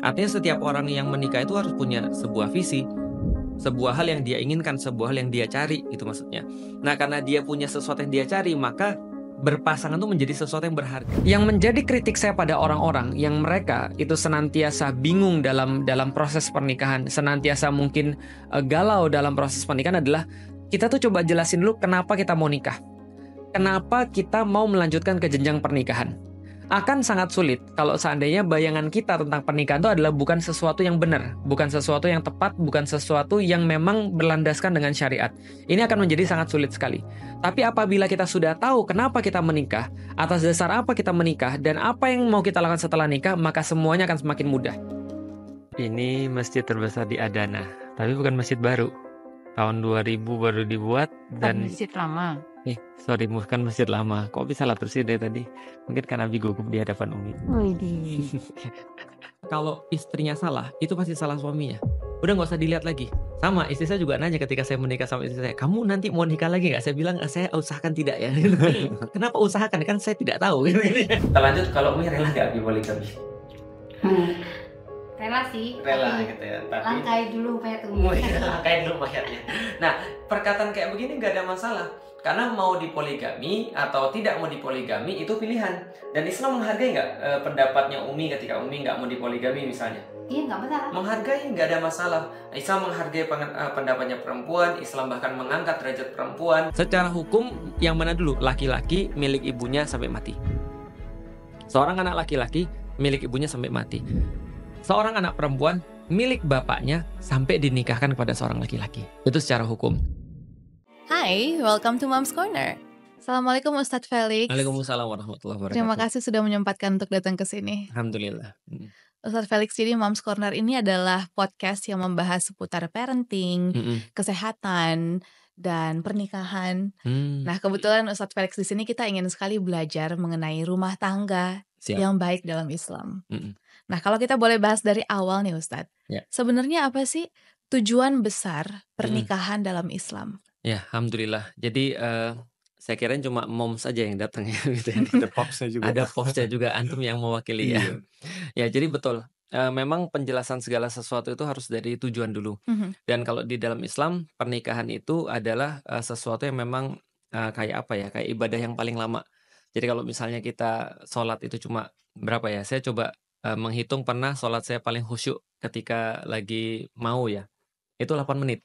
Artinya setiap orang yang menikah itu harus punya sebuah visi, sebuah hal yang dia inginkan, sebuah hal yang dia cari itu maksudnya. Nah, karena dia punya sesuatu yang dia cari, maka berpasangan itu menjadi sesuatu yang berharga. Yang menjadi kritik saya pada orang-orang yang mereka itu senantiasa bingung dalam dalam proses pernikahan, senantiasa mungkin eh, galau dalam proses pernikahan adalah kita tuh coba jelasin dulu kenapa kita mau nikah. Kenapa kita mau melanjutkan ke jenjang pernikahan? akan sangat sulit kalau seandainya bayangan kita tentang pernikahan itu adalah bukan sesuatu yang benar, bukan sesuatu yang tepat, bukan sesuatu yang memang berlandaskan dengan syariat. Ini akan menjadi sangat sulit sekali. Tapi apabila kita sudah tahu kenapa kita menikah, atas dasar apa kita menikah, dan apa yang mau kita lakukan setelah nikah, maka semuanya akan semakin mudah. Ini masjid terbesar di Adana, tapi bukan masjid baru. Tahun 2000 baru dibuat dan masjid lama Eh, sorry, bukan masjid lama. Kok bisa lah bersih dari tadi? Mungkin karena Abi gugup di hadapan Umi. Kalau istrinya salah, itu pasti salah suaminya. Udah nggak usah dilihat lagi. Sama, istri saya juga nanya ketika saya menikah sama istri saya, kamu nanti mau nikah lagi nggak? Saya bilang, eh, saya usahakan tidak ya. Kenapa usahakan? Kan saya tidak tahu. Kita lanjut, kalau Umi rela nggak Abi poligami? Hmm. Rela sih. Rela gitu ya. Tapi langkai dulu mayat Umi. langkai dulu mayatnya. Nah, perkataan kayak begini nggak ada masalah karena mau dipoligami atau tidak mau dipoligami itu pilihan. Dan Islam menghargai nggak e, pendapatnya Umi ketika Umi nggak mau dipoligami misalnya? Iya nggak masalah. Menghargai nggak ada masalah. Islam menghargai e, pendapatnya perempuan. Islam bahkan mengangkat derajat perempuan. Secara hukum yang mana dulu laki-laki milik ibunya sampai mati. Seorang anak laki-laki milik ibunya sampai mati. Seorang anak perempuan milik bapaknya sampai dinikahkan kepada seorang laki-laki. Itu secara hukum. Hai, welcome to Mom's Corner. Assalamualaikum Ustadz Felix. Waalaikumsalam warahmatullahi wabarakatuh. Terima kasih sudah menyempatkan untuk datang ke sini. Alhamdulillah. Hmm. Ustadz Felix, jadi Moms Corner ini adalah podcast yang membahas seputar parenting, mm -hmm. kesehatan, dan pernikahan. Mm. Nah, kebetulan Ustadz Felix di sini kita ingin sekali belajar mengenai rumah tangga Siap. yang baik dalam Islam. Hmm. Nah, kalau kita boleh bahas dari awal nih Ustadz. Yeah. Sebenarnya apa sih tujuan besar pernikahan hmm. dalam Islam? Ya, alhamdulillah. Jadi uh, saya kira cuma mom saja yang datang ya gitu ya. Ada popsnya juga. Ada popsnya juga antum yang mewakili ya. Iya. ya, jadi betul. Uh, memang penjelasan segala sesuatu itu harus dari tujuan dulu. Mm -hmm. Dan kalau di dalam Islam pernikahan itu adalah uh, sesuatu yang memang uh, kayak apa ya, kayak ibadah yang paling lama. Jadi kalau misalnya kita sholat itu cuma berapa ya? Saya coba uh, menghitung pernah sholat saya paling khusyuk ketika lagi mau ya. Itu 8 menit.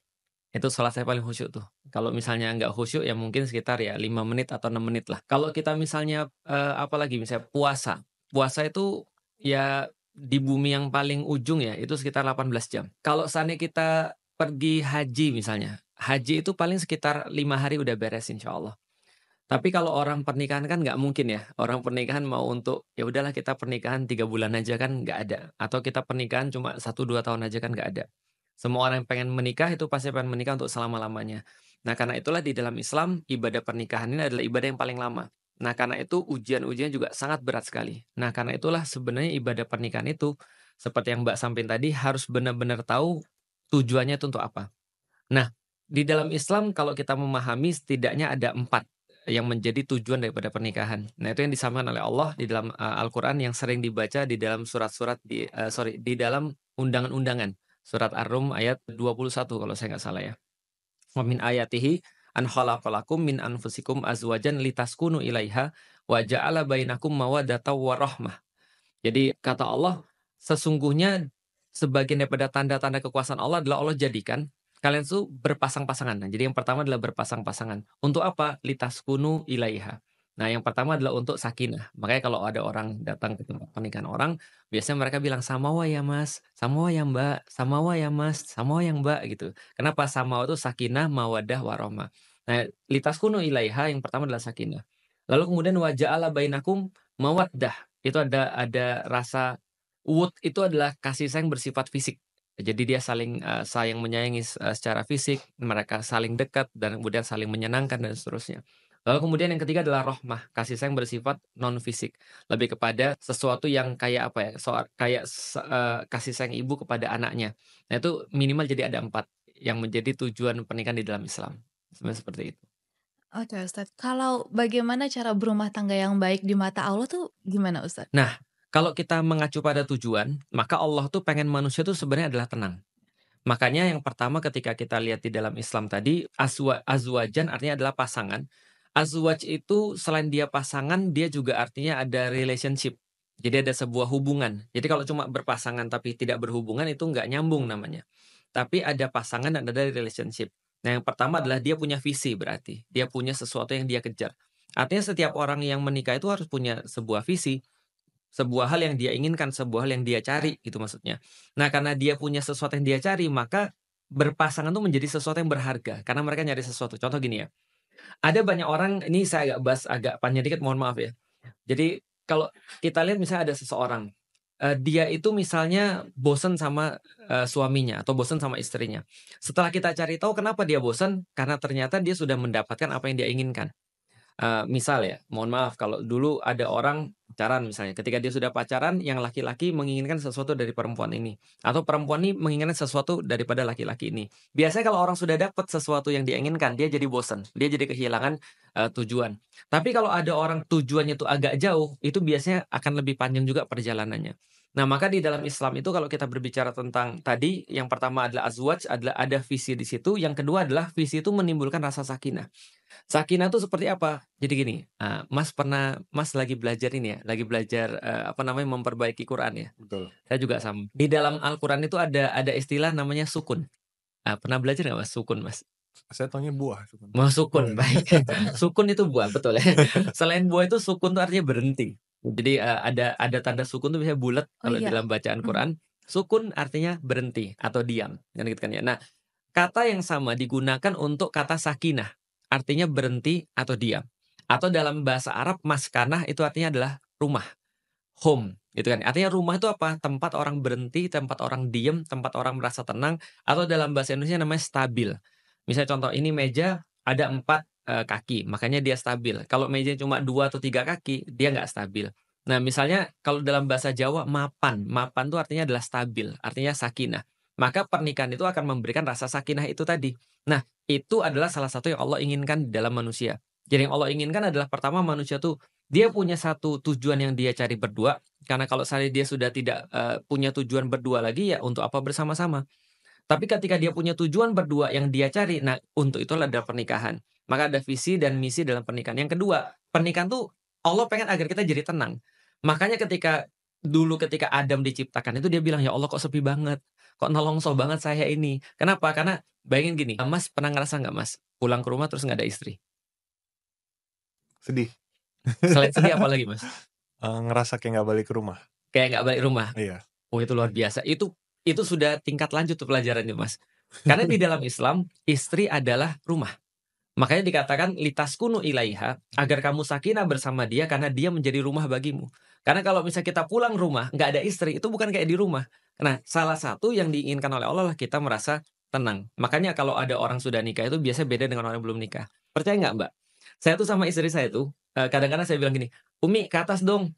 Itu sholat saya paling khusyuk tuh. Kalau misalnya nggak khusyuk ya mungkin sekitar ya lima menit atau enam menit lah. Kalau kita misalnya uh, eh, apalagi misalnya puasa. Puasa itu ya di bumi yang paling ujung ya itu sekitar 18 jam. Kalau sana kita pergi haji misalnya. Haji itu paling sekitar lima hari udah beres insya Allah. Tapi kalau orang pernikahan kan nggak mungkin ya. Orang pernikahan mau untuk ya udahlah kita pernikahan tiga bulan aja kan nggak ada. Atau kita pernikahan cuma satu dua tahun aja kan nggak ada. Semua orang yang pengen menikah itu pasti pengen menikah untuk selama-lamanya. Nah, karena itulah di dalam Islam ibadah pernikahan ini adalah ibadah yang paling lama. Nah, karena itu ujian-ujian juga sangat berat sekali. Nah, karena itulah sebenarnya ibadah pernikahan itu seperti yang Mbak sampaikan tadi harus benar-benar tahu tujuannya itu untuk apa. Nah, di dalam Islam kalau kita memahami setidaknya ada empat yang menjadi tujuan daripada pernikahan. Nah itu yang disampaikan oleh Allah di dalam uh, Al-Quran yang sering dibaca di dalam surat-surat di uh, sorry di dalam undangan-undangan. Surat Ar-Rum ayat 21 kalau saya nggak salah ya. Wa min ayatihi an khalaqalakum min anfusikum azwajan litaskunu ilaiha wa ja'ala bainakum mawaddata wa rahmah. Jadi kata Allah sesungguhnya sebagian daripada tanda-tanda kekuasaan Allah adalah Allah jadikan kalian tuh berpasang-pasangan. Nah, jadi yang pertama adalah berpasang-pasangan. Untuk apa? Litaskunu ilaiha. Nah, yang pertama adalah untuk sakinah. Makanya kalau ada orang datang ke tempat pernikahan orang, biasanya mereka bilang samawa ya mas, samawa ya mbak, samawa ya mas, samawa ya mbak gitu. Kenapa samawa itu sakinah, mawadah, waroma. Nah, litas kuno ilaiha yang pertama adalah sakinah. Lalu kemudian wajah ala bainakum mawaddah. Itu ada ada rasa wud itu adalah kasih sayang bersifat fisik. Jadi dia saling uh, sayang menyayangi uh, secara fisik, mereka saling dekat dan kemudian saling menyenangkan dan seterusnya. Lalu kemudian yang ketiga adalah rohmah, kasih sayang bersifat non fisik, lebih kepada sesuatu yang kayak apa ya, soal kayak uh, kasih sayang ibu kepada anaknya. Nah itu minimal jadi ada empat yang menjadi tujuan pernikahan di dalam Islam, sebenarnya seperti itu. Oke okay, Ustadz, kalau bagaimana cara berumah tangga yang baik di mata Allah tuh gimana Ustadz? Nah, kalau kita mengacu pada tujuan, maka Allah tuh pengen manusia tuh sebenarnya adalah tenang. Makanya yang pertama ketika kita lihat di dalam Islam tadi, azwa, azwajan artinya adalah pasangan. Azwaj itu selain dia pasangan, dia juga artinya ada relationship. Jadi ada sebuah hubungan. Jadi kalau cuma berpasangan tapi tidak berhubungan itu nggak nyambung namanya. Tapi ada pasangan dan ada relationship. Nah yang pertama adalah dia punya visi berarti. Dia punya sesuatu yang dia kejar. Artinya setiap orang yang menikah itu harus punya sebuah visi. Sebuah hal yang dia inginkan, sebuah hal yang dia cari gitu maksudnya. Nah karena dia punya sesuatu yang dia cari maka berpasangan itu menjadi sesuatu yang berharga. Karena mereka nyari sesuatu. Contoh gini ya ada banyak orang ini saya agak bahas agak panjang dikit mohon maaf ya. Jadi kalau kita lihat misalnya ada seseorang uh, dia itu misalnya bosen sama uh, suaminya atau bosen sama istrinya. Setelah kita cari tahu kenapa dia bosen, karena ternyata dia sudah mendapatkan apa yang dia inginkan uh, misal ya, mohon maaf kalau dulu ada orang pacaran misalnya, ketika dia sudah pacaran, yang laki-laki menginginkan sesuatu dari perempuan ini, atau perempuan ini menginginkan sesuatu daripada laki-laki ini. Biasanya kalau orang sudah dapat sesuatu yang diinginkan, dia jadi bosan, dia jadi kehilangan uh, tujuan. Tapi kalau ada orang tujuannya itu agak jauh, itu biasanya akan lebih panjang juga perjalanannya. Nah, maka di dalam Islam itu kalau kita berbicara tentang tadi yang pertama adalah azwaj adalah ada visi di situ, yang kedua adalah visi itu menimbulkan rasa sakinah. Sakinah itu seperti apa? Jadi gini, uh, Mas pernah Mas lagi belajar ini ya, lagi belajar uh, apa namanya memperbaiki Quran ya. Betul. Saya juga sama. Di dalam Al-Qur'an itu ada ada istilah namanya sukun. Uh, pernah belajar nggak Mas sukun, Mas? Saya tanya buah. Sukun. Mau oh, sukun, baik. sukun itu buah, betul ya. Selain buah itu sukun itu artinya berhenti. Jadi uh, ada ada tanda sukun tuh bisa bulat oh, kalau iya. dalam bacaan hmm. Quran. Hmm. Sukun artinya berhenti atau diam, kan gitu kan ya. Nah, kata yang sama digunakan untuk kata sakinah, artinya berhenti atau diam. Atau dalam bahasa Arab maskanah itu artinya adalah rumah, home, gitu kan. Artinya rumah itu apa? Tempat orang berhenti, tempat orang diam, tempat orang merasa tenang. Atau dalam bahasa Indonesia namanya stabil. Misalnya contoh ini meja ada empat uh, kaki, makanya dia stabil. Kalau meja cuma dua atau tiga kaki, dia nggak stabil. Nah, misalnya kalau dalam bahasa Jawa mapan, mapan itu artinya adalah stabil, artinya sakinah. Maka pernikahan itu akan memberikan rasa sakinah itu tadi. Nah, itu adalah salah satu yang Allah inginkan di dalam manusia. Jadi yang Allah inginkan adalah pertama manusia tuh dia punya satu tujuan yang dia cari berdua karena kalau saya dia sudah tidak uh, punya tujuan berdua lagi ya untuk apa bersama-sama. Tapi ketika dia punya tujuan berdua yang dia cari, nah untuk itu adalah pernikahan. Maka ada visi dan misi dalam pernikahan. Yang kedua, pernikahan tuh Allah pengen agar kita jadi tenang. Makanya ketika dulu ketika Adam diciptakan itu dia bilang ya Allah kok sepi banget, kok nolongso banget saya ini. Kenapa? Karena bayangin gini, Mas pernah ngerasa nggak Mas pulang ke rumah terus nggak ada istri? Sedih. Selain sedih apa lagi Mas? Uh, ngerasa kayak nggak balik ke rumah. Kayak nggak balik rumah. Iya. Oh itu luar biasa. Itu itu sudah tingkat lanjut tuh pelajarannya Mas. Karena di dalam Islam istri adalah rumah. Makanya dikatakan litas kuno ilaiha agar kamu sakinah bersama dia karena dia menjadi rumah bagimu. Karena kalau misalnya kita pulang rumah nggak ada istri itu bukan kayak di rumah. Nah salah satu yang diinginkan oleh Allah lah kita merasa tenang. Makanya kalau ada orang sudah nikah itu biasanya beda dengan orang yang belum nikah. Percaya nggak mbak? Saya tuh sama istri saya tuh eh, kadang-kadang saya bilang gini, Umi ke atas dong.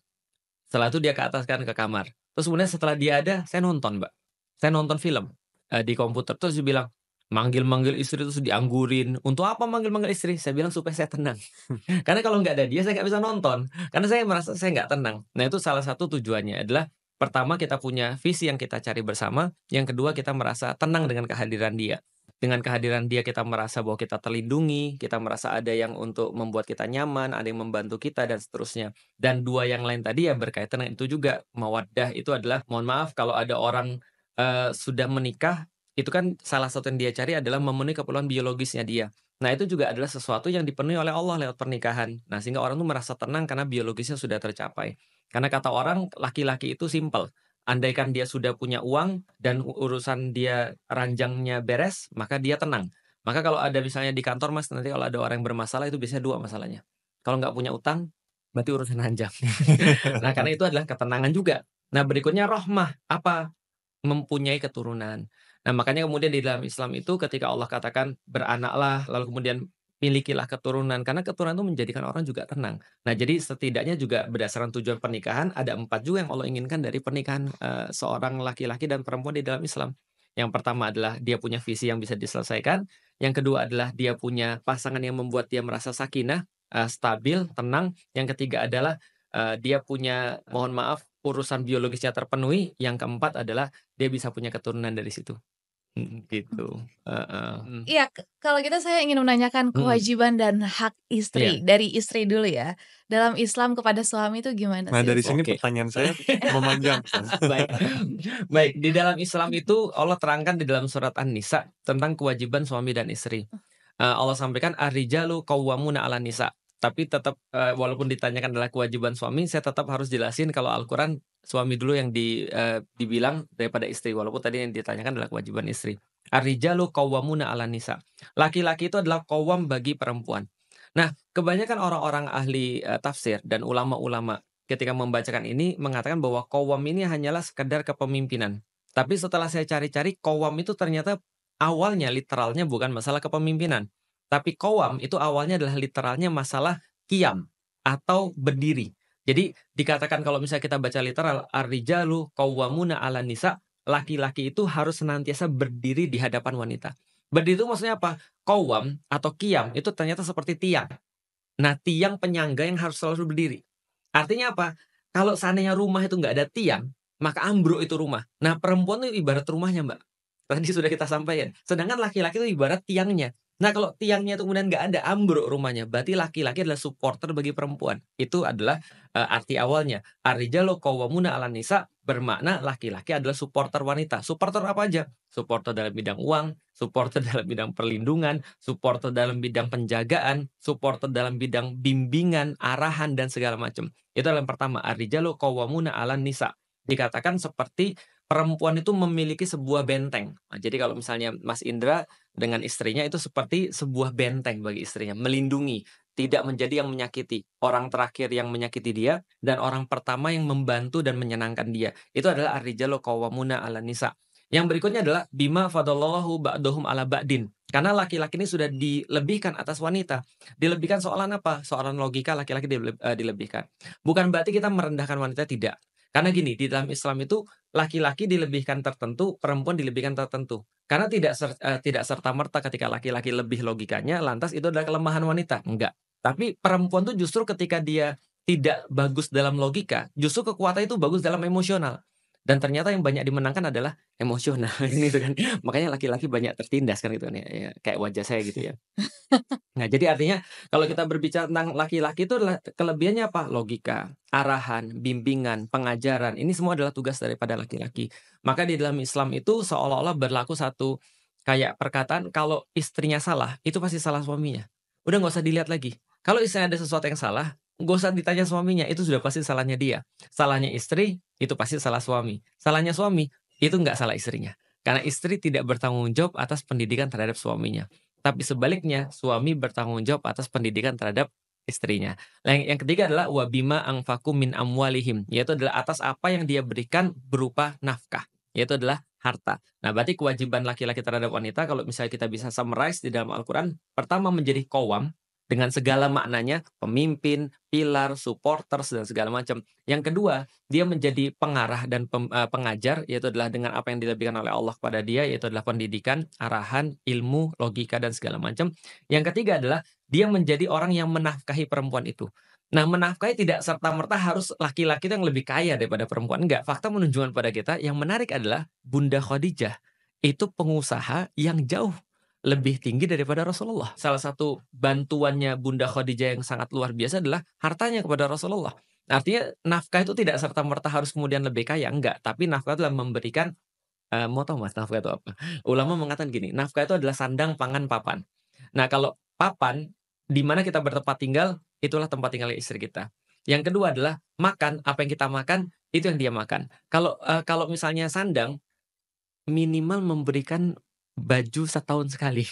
Setelah itu dia ke atas kan ke kamar. Terus kemudian setelah dia ada, saya nonton mbak. Saya nonton film eh, di komputer. Terus dia bilang, manggil-manggil istri terus dianggurin. Untuk apa manggil-manggil istri? Saya bilang supaya saya tenang. Karena kalau nggak ada dia saya nggak bisa nonton. Karena saya merasa saya nggak tenang. Nah itu salah satu tujuannya adalah pertama kita punya visi yang kita cari bersama, yang kedua kita merasa tenang dengan kehadiran dia. Dengan kehadiran dia kita merasa bahwa kita terlindungi, kita merasa ada yang untuk membuat kita nyaman, ada yang membantu kita dan seterusnya. Dan dua yang lain tadi ya berkaitan dengan itu juga mawaddah itu adalah mohon maaf kalau ada orang uh, sudah menikah itu kan salah satu yang dia cari adalah memenuhi keperluan biologisnya dia. Nah itu juga adalah sesuatu yang dipenuhi oleh Allah lewat pernikahan. Nah sehingga orang tuh merasa tenang karena biologisnya sudah tercapai. Karena kata orang laki-laki itu simple. Andaikan dia sudah punya uang dan urusan dia ranjangnya beres, maka dia tenang. Maka kalau ada misalnya di kantor mas, nanti kalau ada orang yang bermasalah itu biasanya dua masalahnya. Kalau nggak punya utang, berarti urusan ranjang. nah karena itu adalah ketenangan juga. Nah berikutnya rohmah, apa? Mempunyai keturunan. Nah, makanya kemudian di dalam Islam itu ketika Allah katakan beranaklah, lalu kemudian milikilah keturunan karena keturunan itu menjadikan orang juga tenang. Nah, jadi setidaknya juga berdasarkan tujuan pernikahan ada empat juga yang Allah inginkan dari pernikahan uh, seorang laki-laki dan perempuan di dalam Islam. Yang pertama adalah dia punya visi yang bisa diselesaikan, yang kedua adalah dia punya pasangan yang membuat dia merasa sakinah, uh, stabil, tenang, yang ketiga adalah uh, dia punya mohon maaf urusan biologisnya terpenuhi, yang keempat adalah dia bisa punya keturunan dari situ gitu. Hmm. Iya, uh Iya, uh. kalau kita gitu saya ingin menanyakan kewajiban hmm. dan hak istri yeah. dari istri dulu ya. Dalam Islam kepada suami itu gimana? Nah sih? dari sini okay. pertanyaan saya memanjang. Baik, baik di dalam Islam itu Allah terangkan di dalam surat An-Nisa tentang kewajiban suami dan istri. Uh, Allah sampaikan arijalu kawamuna ala nisa. Tapi tetap eh, walaupun ditanyakan adalah kewajiban suami, saya tetap harus jelasin kalau Al-Quran suami dulu yang di, uh, dibilang daripada istri walaupun tadi yang ditanyakan adalah kewajiban istri. Arrijalu qawwamuna 'ala nisa. Laki-laki itu adalah kawam bagi perempuan. Nah, kebanyakan orang-orang ahli uh, tafsir dan ulama-ulama ketika membacakan ini mengatakan bahwa kawam ini hanyalah sekedar kepemimpinan. Tapi setelah saya cari-cari kawam itu ternyata awalnya literalnya bukan masalah kepemimpinan. Tapi kawam itu awalnya adalah literalnya masalah kiam atau berdiri. Jadi dikatakan kalau misalnya kita baca literal arrijalu qawwamuna 'ala nisa, laki-laki itu harus senantiasa berdiri di hadapan wanita. Berdiri itu maksudnya apa? Qawwam atau kiam itu ternyata seperti tiang. Nah, tiang penyangga yang harus selalu berdiri. Artinya apa? Kalau seandainya rumah itu nggak ada tiang, maka ambruk itu rumah. Nah, perempuan itu ibarat rumahnya, Mbak. Tadi sudah kita sampaikan. Sedangkan laki-laki itu ibarat tiangnya. Nah kalau tiangnya itu kemudian nggak ada ambruk rumahnya, berarti laki-laki adalah supporter bagi perempuan. Itu adalah uh, arti awalnya. Arrijalo kawamuna ala nisa bermakna laki-laki adalah supporter wanita. Supporter apa aja? Supporter dalam bidang uang, supporter dalam bidang perlindungan, supporter dalam bidang penjagaan, supporter dalam bidang bimbingan, arahan dan segala macam. Itu yang pertama, arrijalo kawamuna ala nisa. Dikatakan seperti perempuan itu memiliki sebuah benteng. Nah, jadi kalau misalnya Mas Indra dengan istrinya itu seperti sebuah benteng bagi istrinya, melindungi, tidak menjadi yang menyakiti, orang terakhir yang menyakiti dia dan orang pertama yang membantu dan menyenangkan dia. Itu adalah arrijalu qawwamuna 'ala nisa. Yang berikutnya adalah bima fadallahu ba'dahum 'ala ba'din. Karena laki-laki ini sudah dilebihkan atas wanita. Dilebihkan soalan apa? Soalan logika laki-laki eh, dilebihkan. Bukan berarti kita merendahkan wanita tidak. Karena gini, di dalam Islam itu laki-laki dilebihkan tertentu, perempuan dilebihkan tertentu. Karena tidak ser, uh, tidak serta-merta ketika laki-laki lebih logikanya, lantas itu adalah kelemahan wanita. Enggak. Tapi perempuan tuh justru ketika dia tidak bagus dalam logika, justru kekuatan itu bagus dalam emosional dan ternyata yang banyak dimenangkan adalah emosional ini gitu kan makanya laki-laki banyak tertindas kan gitu kan ya, ya, kayak wajah saya gitu ya nah jadi artinya kalau kita berbicara tentang laki-laki itu kelebihannya apa logika arahan bimbingan pengajaran ini semua adalah tugas daripada laki-laki maka di dalam Islam itu seolah-olah berlaku satu kayak perkataan kalau istrinya salah itu pasti salah suaminya udah nggak usah dilihat lagi kalau istrinya ada sesuatu yang salah gak usah ditanya suaminya itu sudah pasti salahnya dia salahnya istri itu pasti salah suami. Salahnya suami, itu nggak salah istrinya. Karena istri tidak bertanggung jawab atas pendidikan terhadap suaminya. Tapi sebaliknya, suami bertanggung jawab atas pendidikan terhadap istrinya. Yang, nah, yang ketiga adalah wabima angfaku min amwalihim, yaitu adalah atas apa yang dia berikan berupa nafkah, yaitu adalah harta. Nah, berarti kewajiban laki-laki terhadap wanita kalau misalnya kita bisa summarize di dalam Al-Qur'an, pertama menjadi kowam, dengan segala maknanya pemimpin, pilar, supporters dan segala macam. Yang kedua, dia menjadi pengarah dan pem, uh, pengajar yaitu adalah dengan apa yang diberikan oleh Allah kepada dia yaitu adalah pendidikan, arahan, ilmu, logika dan segala macam. Yang ketiga adalah dia menjadi orang yang menafkahi perempuan itu. Nah, menafkahi tidak serta-merta harus laki-laki yang lebih kaya daripada perempuan. Enggak, fakta menunjukkan pada kita yang menarik adalah Bunda Khadijah itu pengusaha yang jauh lebih tinggi daripada Rasulullah. Salah satu bantuannya Bunda Khadijah yang sangat luar biasa adalah hartanya kepada Rasulullah. Artinya nafkah itu tidak serta-merta harus kemudian lebih kaya, enggak. Tapi nafkah adalah memberikan, uh, mau tahu mas nafkah itu apa? Ulama mengatakan gini, nafkah itu adalah sandang, pangan, papan. Nah kalau papan, di mana kita bertempat tinggal, itulah tempat tinggal istri kita. Yang kedua adalah makan, apa yang kita makan, itu yang dia makan. Kalau uh, kalau misalnya sandang, minimal memberikan baju setahun sekali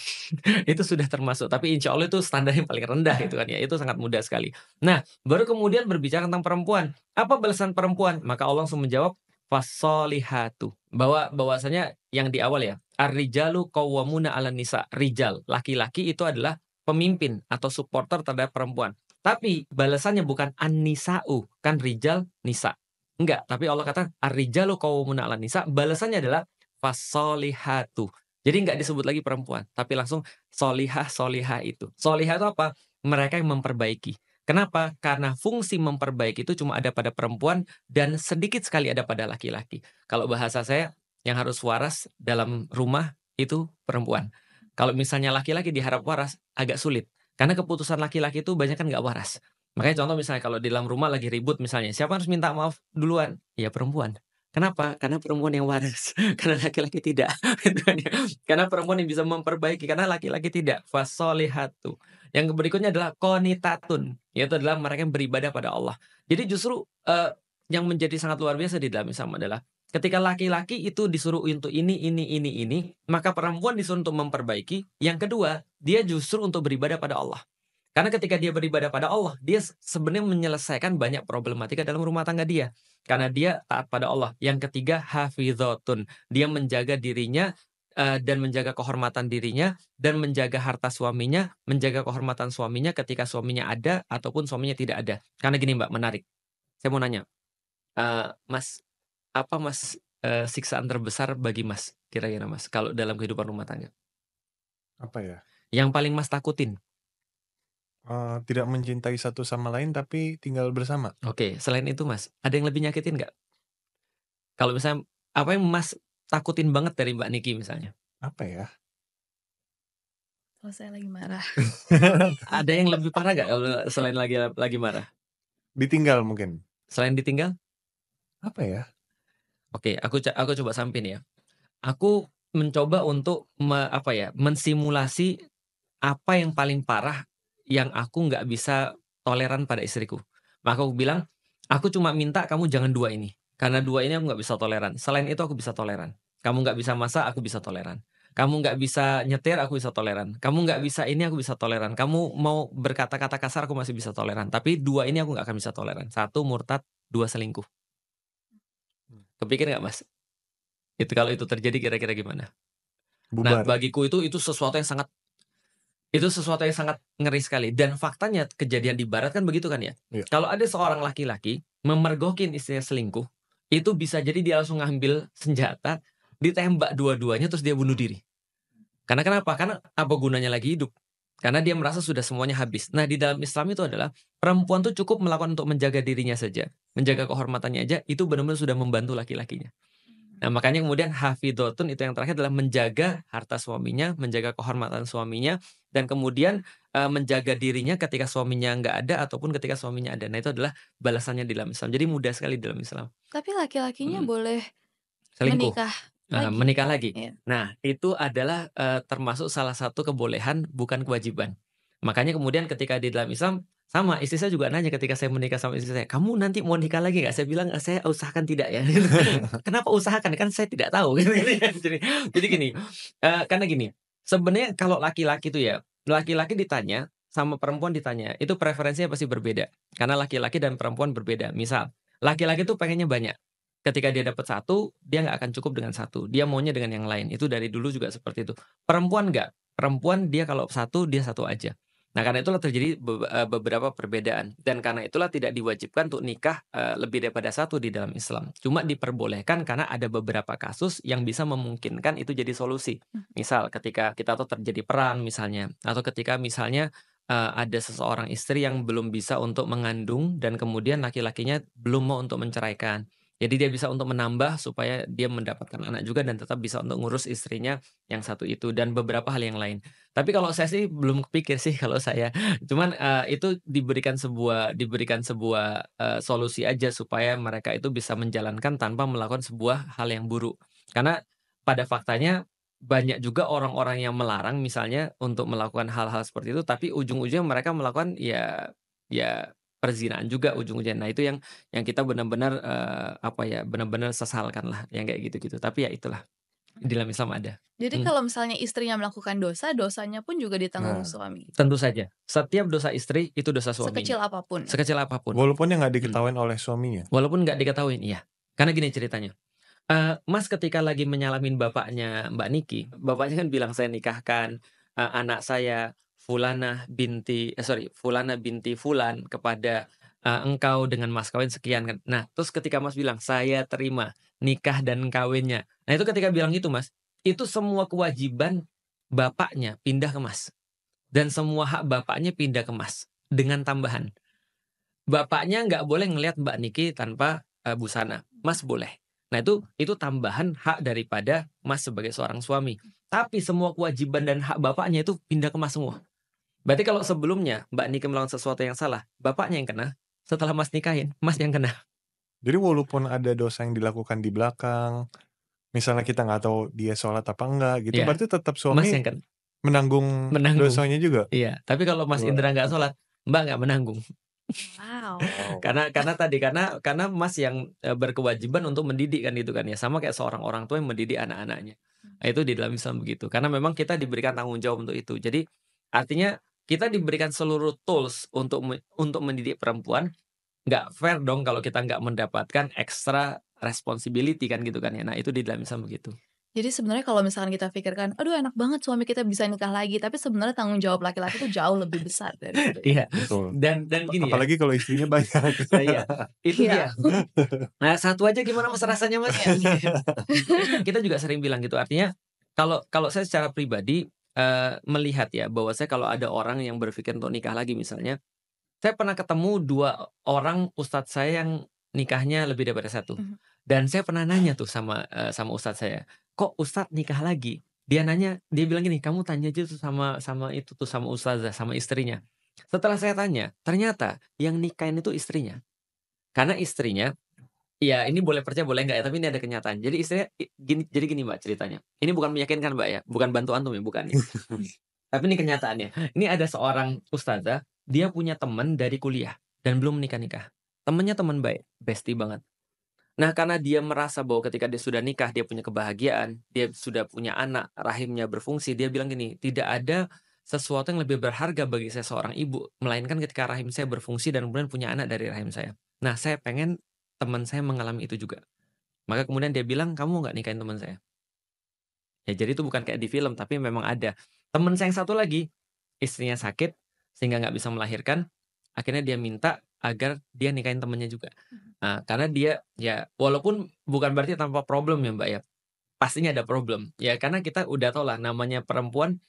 itu sudah termasuk tapi insya Allah itu standar yang paling rendah gitu kan ya itu sangat mudah sekali nah baru kemudian berbicara tentang perempuan apa balasan perempuan maka Allah langsung menjawab fasolihatu bahwa bahwasanya yang di awal ya arrijalu kawamuna ala nisa rijal laki-laki itu adalah pemimpin atau supporter terhadap perempuan tapi balasannya bukan anisau kan rijal nisa enggak tapi Allah kata arrijalu kawamuna ala nisa balasannya adalah fasolihatu jadi nggak disebut lagi perempuan, tapi langsung solihah solihah itu. Solihah itu apa? Mereka yang memperbaiki. Kenapa? Karena fungsi memperbaiki itu cuma ada pada perempuan dan sedikit sekali ada pada laki-laki. Kalau bahasa saya, yang harus waras dalam rumah itu perempuan. Kalau misalnya laki-laki diharap waras, agak sulit. Karena keputusan laki-laki itu banyak kan nggak waras. Makanya contoh misalnya kalau di dalam rumah lagi ribut misalnya, siapa harus minta maaf duluan? Ya perempuan. Kenapa? Karena perempuan yang waras, karena laki-laki tidak. karena perempuan yang bisa memperbaiki, karena laki-laki tidak. Fasolihatu. Yang berikutnya adalah konitatun, yaitu adalah mereka yang beribadah pada Allah. Jadi justru uh, yang menjadi sangat luar biasa di dalam Islam adalah ketika laki-laki itu disuruh untuk ini, ini, ini, ini, maka perempuan disuruh untuk memperbaiki. Yang kedua, dia justru untuk beribadah pada Allah. Karena ketika dia beribadah pada Allah, dia sebenarnya menyelesaikan banyak problematika dalam rumah tangga dia. Karena dia taat pada Allah. Yang ketiga, hafizotun. Dia menjaga dirinya eh, dan menjaga kehormatan dirinya dan menjaga harta suaminya, menjaga kehormatan suaminya ketika suaminya ada ataupun suaminya tidak ada. Karena gini Mbak, menarik. Saya mau nanya, uh, Mas, apa Mas uh, siksaan terbesar bagi Mas kira-kira Mas kalau dalam kehidupan rumah tangga? Apa ya? Yang paling Mas takutin? Eh, tidak mencintai satu sama lain tapi tinggal bersama? Oke, selain itu Mas, ada yang lebih nyakitin nggak? Kalau misalnya apa yang Mas takutin banget dari Mbak Niki misalnya? Apa ya? Kalau saya lagi marah. Ada yang lebih parah nggak kalau selain lagi lagi marah? Ditinggal mungkin. Selain ditinggal? Apa ya? Oke, aku aku coba sampin ya. Aku mencoba untuk me apa ya, mensimulasi apa yang paling parah yang aku nggak bisa toleran pada istriku. Maka aku bilang, aku cuma minta kamu jangan dua ini. Karena dua ini aku nggak bisa toleran. Selain itu aku bisa toleran. Kamu nggak bisa masak, aku bisa toleran. Kamu nggak bisa nyetir, aku bisa toleran. Kamu nggak bisa ini, aku bisa toleran. Kamu mau berkata-kata kasar, aku masih bisa toleran. Tapi dua ini aku nggak akan bisa toleran. Satu murtad, dua selingkuh. Kepikir nggak mas? Itu kalau itu terjadi kira-kira gimana? Nah, Bubar. Nah bagiku itu itu sesuatu yang sangat itu sesuatu yang sangat ngeri sekali dan faktanya kejadian di barat kan begitu kan ya iya. kalau ada seorang laki-laki memergokin istrinya selingkuh itu bisa jadi dia langsung ngambil senjata ditembak dua-duanya terus dia bunuh diri karena kenapa karena apa gunanya lagi hidup karena dia merasa sudah semuanya habis. Nah, di dalam Islam itu adalah perempuan tuh cukup melakukan untuk menjaga dirinya saja, menjaga kehormatannya aja, itu benar-benar sudah membantu laki-lakinya. Nah, makanya kemudian hafidotun itu yang terakhir adalah menjaga harta suaminya, menjaga kehormatan suaminya, dan kemudian e, menjaga dirinya ketika suaminya nggak ada ataupun ketika suaminya ada. Nah, itu adalah balasannya di dalam Islam. Jadi mudah sekali di dalam Islam. Tapi laki-lakinya hmm. boleh Selingkuh. menikah. Ah, lagi. menikah lagi. Yeah. Nah, itu adalah uh, termasuk salah satu kebolehan, bukan kewajiban. Makanya kemudian ketika di dalam Islam sama istri saya juga nanya ketika saya menikah sama istri saya kamu nanti mau nikah lagi nggak saya bilang eh, saya usahakan tidak ya kenapa usahakan kan saya tidak tahu gitu, gitu. jadi jadi gini uh, karena gini sebenarnya kalau laki-laki tuh ya laki-laki ditanya sama perempuan ditanya itu preferensinya pasti berbeda karena laki-laki dan perempuan berbeda misal laki-laki tuh pengennya banyak ketika dia dapat satu dia nggak akan cukup dengan satu dia maunya dengan yang lain itu dari dulu juga seperti itu perempuan nggak perempuan dia kalau satu dia satu aja Nah, karena itulah terjadi e, beberapa perbedaan dan karena itulah tidak diwajibkan untuk nikah e, lebih daripada satu di dalam Islam. Cuma diperbolehkan karena ada beberapa kasus yang bisa memungkinkan itu jadi solusi. Hmm. Misal ketika kita tuh terjadi perang misalnya atau ketika misalnya e, ada seseorang istri yang belum bisa untuk mengandung dan kemudian laki-lakinya belum mau untuk menceraikan. Jadi dia bisa untuk menambah supaya dia mendapatkan anak juga dan tetap bisa untuk ngurus istrinya yang satu itu dan beberapa hal yang lain. Tapi kalau saya sih belum kepikir sih kalau saya. Cuman uh, itu diberikan sebuah diberikan sebuah uh, solusi aja supaya mereka itu bisa menjalankan tanpa melakukan sebuah hal yang buruk. Karena pada faktanya banyak juga orang-orang yang melarang misalnya untuk melakukan hal-hal seperti itu tapi ujung-ujungnya mereka melakukan ya ya perzinaan juga ujung-ujungnya. Nah, itu yang yang kita benar-benar uh, apa ya, benar-benar sesalkan lah yang kayak gitu-gitu. Tapi ya itulah hmm. di dalam Islam ada. Jadi hmm. kalau misalnya istrinya melakukan dosa, dosanya pun juga ditanggung nah, suami. Tentu saja. Setiap dosa istri itu dosa suami. Sekecil apapun. Sekecil apapun. Walaupun yang nggak diketahui hmm. oleh suaminya. Walaupun nggak diketahui, iya. Karena gini ceritanya. Uh, mas ketika lagi menyalamin bapaknya Mbak Niki, bapaknya kan bilang saya nikahkan uh, anak saya Fulana binti eh, sorry Fulana binti Fulan kepada uh, engkau dengan mas kawin sekian kan. Nah terus ketika mas bilang saya terima nikah dan kawinnya. Nah itu ketika bilang itu mas itu semua kewajiban bapaknya pindah ke mas dan semua hak bapaknya pindah ke mas dengan tambahan. Bapaknya nggak boleh ngelihat Mbak Niki tanpa uh, busana. Mas boleh. Nah itu itu tambahan hak daripada mas sebagai seorang suami. Tapi semua kewajiban dan hak bapaknya itu pindah ke mas semua. Berarti kalau sebelumnya Mbak Niki melakukan sesuatu yang salah, bapaknya yang kena. Setelah Mas nikahin, Mas yang kena. Jadi walaupun ada dosa yang dilakukan di belakang, misalnya kita nggak tahu dia sholat apa enggak gitu, yeah. berarti tetap suami mas yang kena. menanggung, menanggung dosanya juga. Iya, tapi kalau Mas Indra nggak sholat, Mbak nggak menanggung. Wow. karena karena tadi karena karena Mas yang eh, berkewajiban untuk mendidik kan gitu kan ya, sama kayak seorang orang tua yang mendidik anak-anaknya. Nah, itu di dalam Islam begitu. Karena memang kita diberikan tanggung jawab untuk itu. Jadi artinya kita diberikan seluruh tools untuk untuk mendidik perempuan nggak fair dong kalau kita nggak mendapatkan ekstra responsibility kan gitu kan ya nah itu di dalam Islam begitu jadi sebenarnya kalau misalkan kita pikirkan, aduh enak banget suami kita bisa nikah lagi, tapi sebenarnya tanggung jawab laki-laki itu jauh lebih besar dari itu. Ya. Iya. Betul. Dan dan gini ya. Apalagi ya. kalau istrinya banyak. nah, iya. Itu iya. dia. Nah, satu aja gimana Mas rasanya Mas? kita juga sering bilang gitu. Artinya kalau kalau saya secara pribadi Eh, melihat ya bahwa saya kalau ada orang yang berpikir untuk nikah lagi misalnya, saya pernah ketemu dua orang ustadz saya yang nikahnya lebih daripada satu. Mm -hmm. Dan saya pernah nanya tuh sama uh, sama ustadz saya, kok ustadz nikah lagi? Dia nanya, dia bilang gini, kamu tanya aja tuh sama sama itu tuh sama ustazah, sama istrinya. Setelah saya tanya, ternyata yang nikahin itu istrinya. Karena istrinya Iya, ini boleh percaya boleh nggak ya, tapi ini ada kenyataan. Jadi istilahnya gini, jadi gini Mbak ceritanya. Ini bukan meyakinkan Mbak ya, bukan bantu antum ya, bukan ya. tapi ini kenyataannya. Ini ada seorang ustazah, dia punya teman dari kuliah dan belum menikah-nikah. Temennya teman baik, bestie banget. Nah, karena dia merasa bahwa ketika dia sudah nikah, dia punya kebahagiaan, dia sudah punya anak, rahimnya berfungsi, dia bilang gini, tidak ada sesuatu yang lebih berharga bagi saya seorang ibu, melainkan ketika rahim saya berfungsi dan kemudian punya anak dari rahim saya. Nah, saya pengen teman saya mengalami itu juga. Maka kemudian dia bilang, kamu nggak nikahin teman saya. Ya jadi itu bukan kayak di film, tapi memang ada. Teman saya yang satu lagi, istrinya sakit, sehingga nggak bisa melahirkan. Akhirnya dia minta agar dia nikahin temannya juga. Mhm. Nah, karena dia, ya walaupun bukan berarti tanpa problem ya mbak ya. Pastinya ada problem. Ya karena kita udah tau lah namanya perempuan,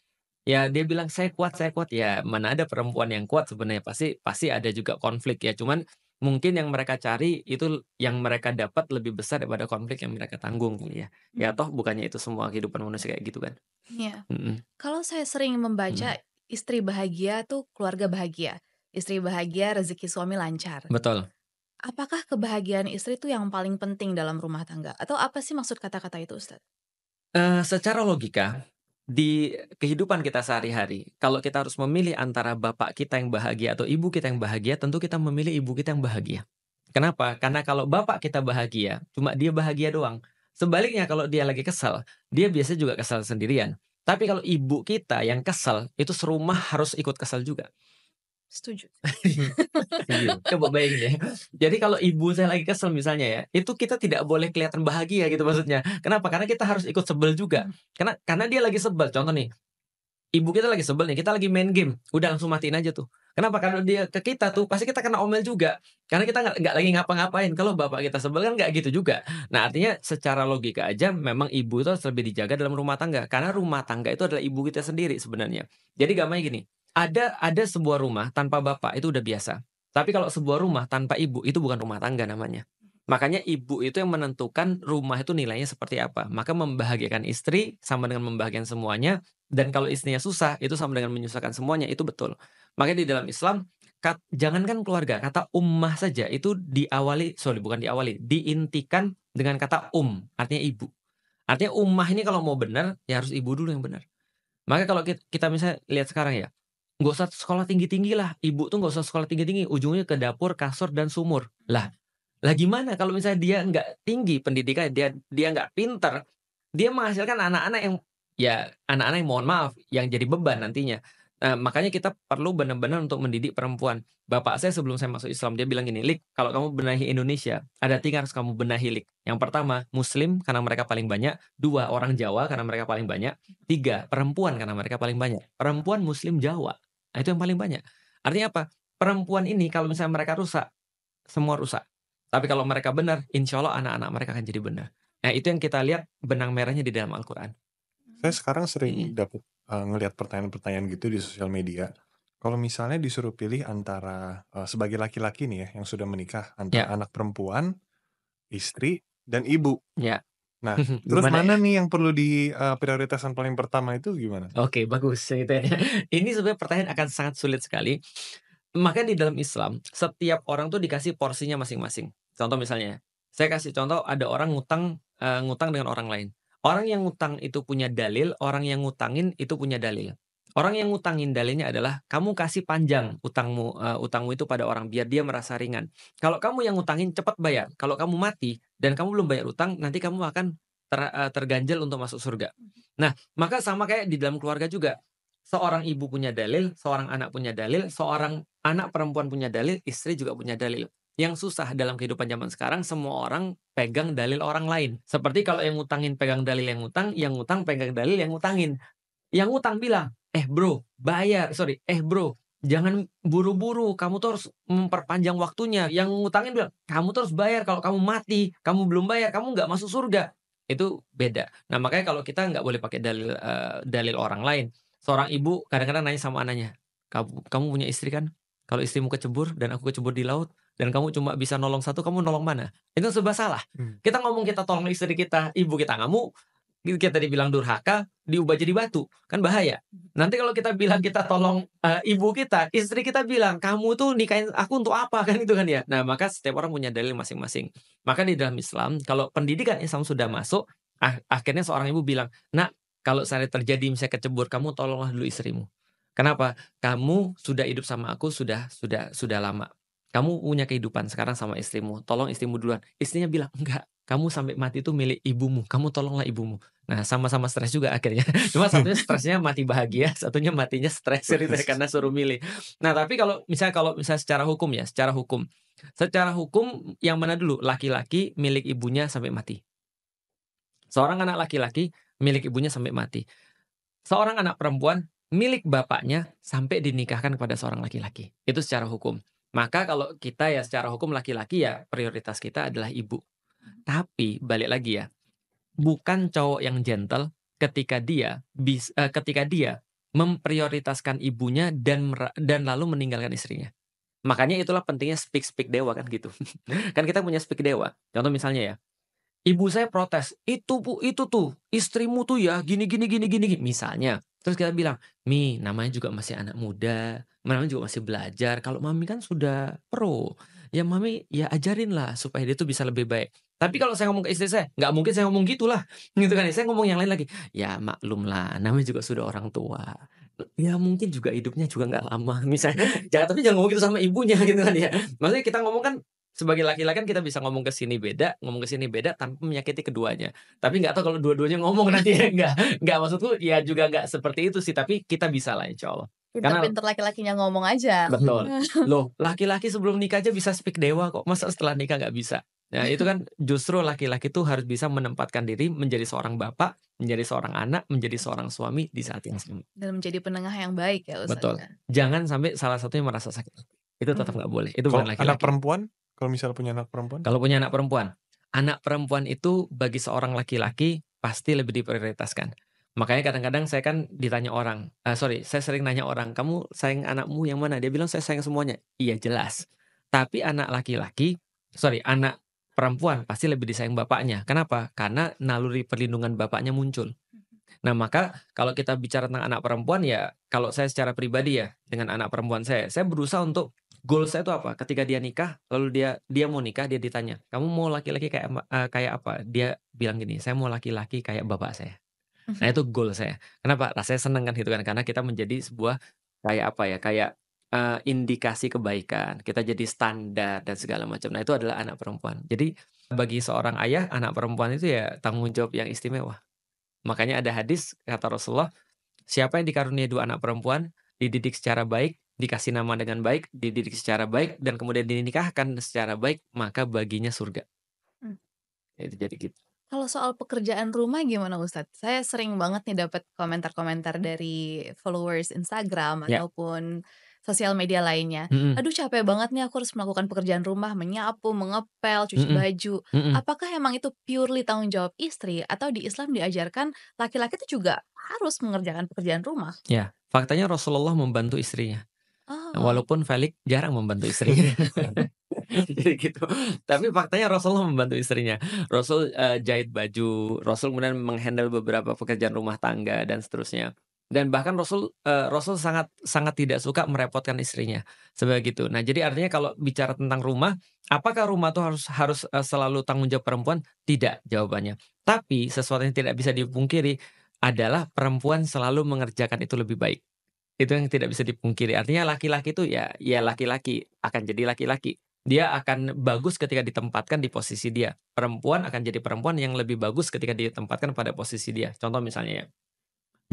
ya dia bilang saya kuat, saya kuat. Ya mana ada perempuan yang kuat sebenarnya. Pasti pasti ada juga konflik ya. Cuman mungkin yang mereka cari itu yang mereka dapat lebih besar daripada konflik yang mereka tanggung kali ya. ya hmm. Ya toh bukannya itu semua kehidupan manusia kayak gitu kan. Iya. Hmm. Kalau saya sering membaca hmm. istri bahagia tuh keluarga bahagia. Istri bahagia, rezeki suami lancar. Betul. Apakah kebahagiaan istri itu yang paling penting dalam rumah tangga atau apa sih maksud kata-kata itu ustadz Uh, secara logika di kehidupan kita sehari-hari, kalau kita harus memilih antara bapak kita yang bahagia atau ibu kita yang bahagia, tentu kita memilih ibu kita yang bahagia. Kenapa? Karena kalau bapak kita bahagia, cuma dia bahagia doang. Sebaliknya kalau dia lagi kesal dia biasanya juga kesal sendirian. Tapi kalau ibu kita yang kesal itu serumah harus ikut kesal juga. Setuju. Coba bayangin ya. Jadi kalau ibu saya lagi kesel misalnya ya, itu kita tidak boleh kelihatan bahagia gitu maksudnya. Kenapa? Karena kita harus ikut sebel juga. Hmm. Karena karena dia lagi sebel. Contoh nih, ibu kita lagi sebel nih, kita lagi main game, udah langsung matiin aja tuh. Kenapa? Karena dia ke kita tuh pasti kita kena omel juga. Karena kita nggak lagi ngapa-ngapain. Kalau bapak kita sebel kan nggak gitu juga. Nah artinya secara logika aja memang ibu itu harus lebih dijaga dalam rumah tangga. Karena rumah tangga itu adalah ibu kita sendiri sebenarnya. Jadi gamanya gini, ada ada sebuah rumah tanpa bapak itu udah biasa. Tapi kalau sebuah rumah tanpa ibu itu bukan rumah tangga namanya. Makanya ibu itu yang menentukan rumah itu nilainya seperti apa. Maka membahagiakan istri sama dengan membahagiakan semuanya. Dan kalau istrinya susah itu sama dengan menyusahkan semuanya. Itu betul. Makanya di dalam Islam kat, jangankan keluarga kata ummah saja itu diawali sorry bukan diawali diintikan dengan kata um artinya ibu. Artinya ummah ini kalau mau benar ya harus ibu dulu yang benar. Maka kalau kita, kita misalnya lihat sekarang ya Gak usah sekolah tinggi-tinggi lah. Ibu tuh gak usah sekolah tinggi-tinggi. Ujungnya ke dapur, kasur, dan sumur. Lah, lah gimana kalau misalnya dia nggak tinggi pendidikan, dia dia nggak pinter, dia menghasilkan anak-anak yang ya anak-anak yang mohon maaf yang jadi beban nantinya. Nah, makanya kita perlu benar-benar untuk mendidik perempuan. Bapak saya sebelum saya masuk Islam dia bilang gini, Lik, kalau kamu benahi Indonesia, ada tiga harus kamu benahi Lik. Yang pertama, Muslim karena mereka paling banyak. Dua, orang Jawa karena mereka paling banyak. Tiga, perempuan karena mereka paling banyak. Perempuan Muslim Jawa. Nah, itu yang paling banyak. Artinya apa? Perempuan ini kalau misalnya mereka rusak, semua rusak. Tapi kalau mereka benar, insya Allah anak-anak mereka akan jadi benar. Nah itu yang kita lihat benang merahnya di dalam Al-Quran. Saya sekarang sering hmm. dapat uh, eh, ngelihat pertanyaan-pertanyaan gitu di sosial media. Kalau misalnya disuruh pilih antara uh, sebagai laki-laki nih ya yang sudah menikah antara yeah. anak perempuan, istri, dan ibu. Ya. Nah, hmm, hmm, terus mana ya? nih yang perlu di uh, eh, prioritasan paling pertama itu gimana? Oke, okay, bagus ya. Ini sebenarnya pertanyaan akan sangat sulit sekali. Maka di dalam Islam, setiap orang tuh dikasih porsinya masing-masing. Contoh misalnya, saya kasih contoh ada orang ngutang uh, ngutang dengan orang lain. Orang yang ngutang itu punya dalil, orang yang ngutangin itu punya dalil. Orang yang ngutangin dalilnya adalah kamu kasih panjang utangmu uh, utangmu itu pada orang biar dia merasa ringan. Kalau kamu yang ngutangin cepat bayar. Kalau kamu mati dan kamu belum bayar utang, nanti kamu akan ter, uh, terganjal untuk masuk surga. Mhm. Nah, maka sama kayak di dalam keluarga juga. Seorang ibu punya dalil, seorang anak punya dalil, seorang anak perempuan punya dalil, istri juga punya dalil. Yang susah dalam kehidupan zaman sekarang semua orang pegang dalil orang lain. Seperti kalau yang ngutangin pegang dalil yang ngutang, yang ngutang pegang dalil yang ngutangin. Yang utang bilang, eh bro, bayar, sorry, eh bro, jangan buru-buru, kamu tuh harus memperpanjang waktunya. Yang ngutangin bilang, kamu tuh harus bayar, kalau kamu mati, kamu belum bayar, kamu nggak masuk surga. Itu beda. Nah makanya kalau kita nggak boleh pakai dalil uh, dalil orang lain. Seorang ibu kadang-kadang nanya sama anaknya, kamu, kamu punya istri kan? Kalau istrimu kecebur dan aku kecebur di laut, dan kamu cuma bisa nolong satu, kamu nolong mana? Itu sebab salah. Hmm. Kita ngomong kita tolong istri kita, ibu kita ngamuk, kita gitu, tadi bilang durhaka diubah jadi batu kan bahaya nanti kalau kita bilang kita tolong uh, ibu kita istri kita bilang kamu tuh nikahin aku untuk apa kan itu kan ya nah maka setiap orang punya dalil masing-masing maka di dalam Islam kalau pendidikan Islam sudah masuk ah, akhirnya seorang ibu bilang nak kalau saya terjadi misalnya kecebur kamu tolonglah dulu istrimu kenapa kamu sudah hidup sama aku sudah sudah sudah lama kamu punya kehidupan sekarang sama istrimu tolong istrimu duluan istrinya bilang enggak kamu sampai mati itu milik ibumu, kamu tolonglah ibumu. Nah, sama-sama stres juga akhirnya. Cuma satunya stresnya mati bahagia, satunya matinya stres gitu ya, karena suruh milih. Nah, tapi kalau misalnya kalau misalnya secara hukum ya, secara hukum. Secara hukum yang mana dulu? Laki-laki milik ibunya sampai mati. Seorang anak laki-laki milik ibunya sampai mati. Seorang anak perempuan milik bapaknya sampai dinikahkan kepada seorang laki-laki. Itu secara hukum. Maka kalau kita ya secara hukum laki-laki ya prioritas kita adalah ibu. Tapi balik lagi ya, bukan cowok yang gentle ketika dia bis, uh, ketika dia memprioritaskan ibunya dan dan lalu meninggalkan istrinya. Makanya itulah pentingnya speak speak dewa kan gitu. kan kita punya speak dewa. Contoh misalnya ya, ibu saya protes, itu bu, itu tuh istrimu tuh ya gini gini gini gini gini. misalnya. Terus kita bilang, Mi, namanya juga masih anak muda, namanya juga masih belajar. Kalau Mami kan sudah pro, ya Mami ya ajarin lah supaya dia tuh bisa lebih baik. Tapi kalau saya ngomong ke istri saya, nggak mungkin saya ngomong gitulah, gitu kan? Ya. Saya ngomong yang lain lagi. Ya maklum lah, namanya juga sudah orang tua. Ya mungkin juga hidupnya juga nggak lama, misalnya. jangan ya, tapi jangan ngomong gitu sama ibunya, gitu kan ya. Maksudnya kita ngomong kan sebagai laki-laki kan kita bisa ngomong ke sini beda, ngomong ke sini beda tanpa menyakiti keduanya. Tapi nggak tahu kalau dua-duanya ngomong nanti ya nggak, nggak maksudku ya juga nggak seperti itu sih. Tapi kita bisa lah insya Allah. Pinter-pinter laki-lakinya ngomong aja. Betul. Loh, laki-laki sebelum nikah aja bisa speak dewa kok. Masa setelah nikah nggak bisa? Nah, itu kan justru laki-laki tuh harus bisa menempatkan diri menjadi seorang bapak, menjadi seorang anak, menjadi seorang suami di saat yang sama. Dan menjadi penengah yang baik ya, usahanya. Betul. Jangan sampai salah satunya merasa sakit. Itu tetap hmm. nggak hmm. boleh. Itu bukan laki-laki. Anak perempuan? Kalau misalnya punya anak perempuan? Kalau punya anak perempuan. Anak perempuan itu bagi seorang laki-laki pasti lebih diprioritaskan Makanya kadang-kadang saya kan ditanya orang, uh, sorry, saya sering nanya orang, kamu sayang anakmu yang mana? Dia bilang saya sayang semuanya. Iya jelas. Tapi anak laki-laki, sorry, anak perempuan pasti lebih disayang bapaknya. Kenapa? Karena naluri perlindungan bapaknya muncul. Mm-hmm. Nah maka kalau kita bicara tentang anak perempuan ya, kalau saya secara pribadi ya dengan anak perempuan saya, saya berusaha untuk goal saya itu apa? Ketika dia nikah, lalu dia dia mau nikah, dia ditanya, kamu mau laki-laki kayak uh, kayak apa? Dia bilang gini, saya mau laki-laki kayak bapak saya. Nah itu goal saya. Kenapa? Rasanya seneng kan gitu kan karena kita menjadi sebuah kayak apa ya kayak uh, indikasi kebaikan. Kita jadi standar dan segala macam. Nah itu adalah anak perempuan. Jadi bagi seorang ayah anak perempuan itu ya tanggung jawab yang istimewa. Makanya ada hadis kata Rasulullah, siapa yang dikaruniai dua anak perempuan dididik secara baik dikasih nama dengan baik, dididik secara baik, dan kemudian dinikahkan secara baik, maka baginya surga. Hmm. Itu jadi gitu. Kalau soal pekerjaan rumah gimana Ustadz? Saya sering banget nih dapat komentar-komentar hmm. dari followers Instagram yeah. ataupun sosial media lainnya. Mm-hmm. Aduh capek banget nih aku harus melakukan pekerjaan rumah, menyapu, mengepel, cuci mm-hmm. baju. Mm-hmm. Apakah emang itu purely tanggung jawab istri atau di Islam diajarkan laki-laki itu juga harus mengerjakan pekerjaan rumah? Ya, faktanya Rasulullah membantu istrinya. Oh. Walaupun Felix jarang membantu istrinya. Iya jadi gitu tapi faktanya Rasul membantu istrinya Rasul uh, eh, jahit baju Rasul kemudian menghandle beberapa pekerjaan rumah tangga dan seterusnya dan bahkan Rasul uh, eh, Rasul sangat sangat tidak suka merepotkan istrinya sebagai gitu. Nah, jadi artinya kalau bicara tentang rumah, apakah rumah itu harus harus eh, selalu tanggung jawab perempuan? Tidak jawabannya. Tapi sesuatu yang tidak bisa dipungkiri adalah perempuan selalu mengerjakan itu lebih baik. Itu yang tidak bisa dipungkiri. Artinya laki-laki itu ya ya laki-laki akan jadi laki-laki dia akan bagus ketika ditempatkan di posisi dia. Perempuan akan jadi perempuan yang lebih bagus ketika ditempatkan pada posisi dia. Contoh misalnya ya,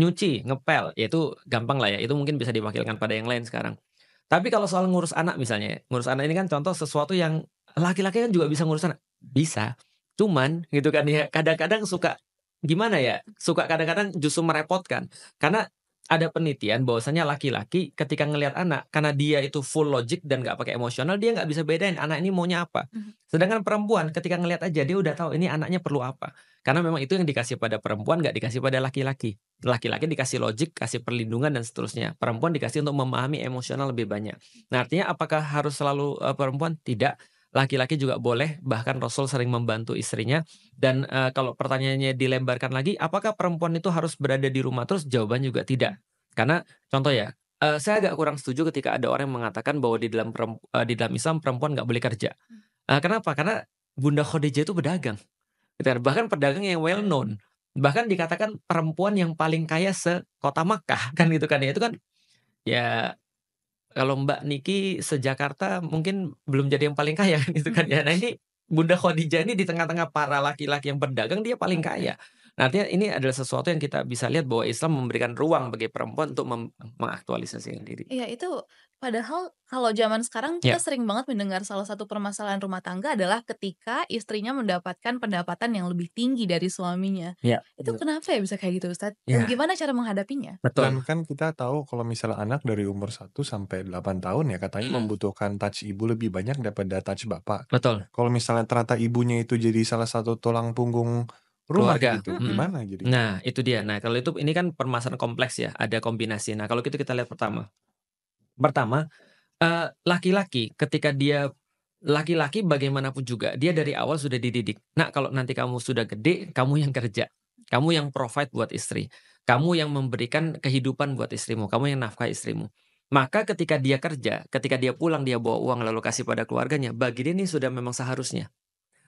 nyuci, ngepel, ya itu gampang lah ya. Itu mungkin bisa diwakilkan pada yang lain sekarang. Tapi kalau soal ngurus anak misalnya, ngurus anak ini kan contoh sesuatu yang laki-laki kan juga bisa ngurus anak. Bisa. Cuman gitu kan ya, kadang-kadang suka gimana ya, suka kadang-kadang justru merepotkan. Karena ada penelitian bahwasanya laki-laki ketika ngelihat anak karena dia itu full logic dan nggak pakai emosional dia nggak bisa bedain anak ini maunya apa. Hmm. Sedangkan perempuan ketika ngelihat aja dia udah tahu ini anaknya perlu apa. Karena memang itu yang dikasih pada perempuan nggak dikasih pada laki-laki. Laki-laki dikasih logic kasih perlindungan dan seterusnya. Perempuan dikasih untuk memahami emosional lebih banyak. Nah artinya apakah harus selalu eh, perempuan? Tidak laki-laki juga boleh bahkan Rasul sering membantu istrinya dan e, kalau pertanyaannya dilembarkan lagi apakah perempuan itu harus berada di rumah terus jawaban juga tidak karena contoh ya e, saya agak kurang setuju ketika ada orang yang mengatakan bahwa di dalam e, di dalam Islam perempuan nggak boleh kerja e, kenapa karena Bunda Khadijah itu pedagang gitu kan? bahkan pedagang yang well known bahkan dikatakan perempuan yang paling kaya sekota Makkah kan gitu kan ya itu kan ya kalau Mbak Niki sejakarta mungkin belum jadi yang paling kaya kan itu kan ya. Nah ini Bunda Khadijah ini di tengah-tengah para laki-laki yang berdagang dia paling kaya. Nah, artinya ini adalah sesuatu yang kita bisa lihat bahwa Islam memberikan ruang bagi perempuan untuk mengaktualisasikan diri. Iya, itu padahal kalau zaman sekarang kita yeah. sering banget mendengar salah satu permasalahan rumah tangga adalah ketika istrinya mendapatkan pendapatan yang lebih tinggi dari suaminya. Yeah, itu kenapa ya bisa kayak gitu, Ustaz? Yeah. gimana cara menghadapinya? Betul. Dan kan kita tahu kalau misalnya anak dari umur 1 sampai 8 tahun ya katanya hmm. membutuhkan touch ibu lebih banyak daripada touch bapak. Betul. Kalau misalnya ternyata ibunya itu jadi salah satu tulang punggung rumah keluarga. gitu. hmm Gimana jadi? Gitu? Nah, itu dia. Nah, kalau itu ini kan permasalahan kompleks ya, ada kombinasi. Nah, kalau gitu kita lihat pertama. Pertama, laki eh, laki-laki ketika dia laki-laki bagaimanapun juga dia dari awal sudah dididik. Nah, kalau nanti kamu sudah gede, kamu yang kerja. Kamu yang provide buat istri. Kamu yang memberikan kehidupan buat istrimu, kamu yang nafkah istrimu. Maka ketika dia kerja, ketika dia pulang dia bawa uang lalu kasih pada keluarganya, bagi dia ini sudah memang seharusnya.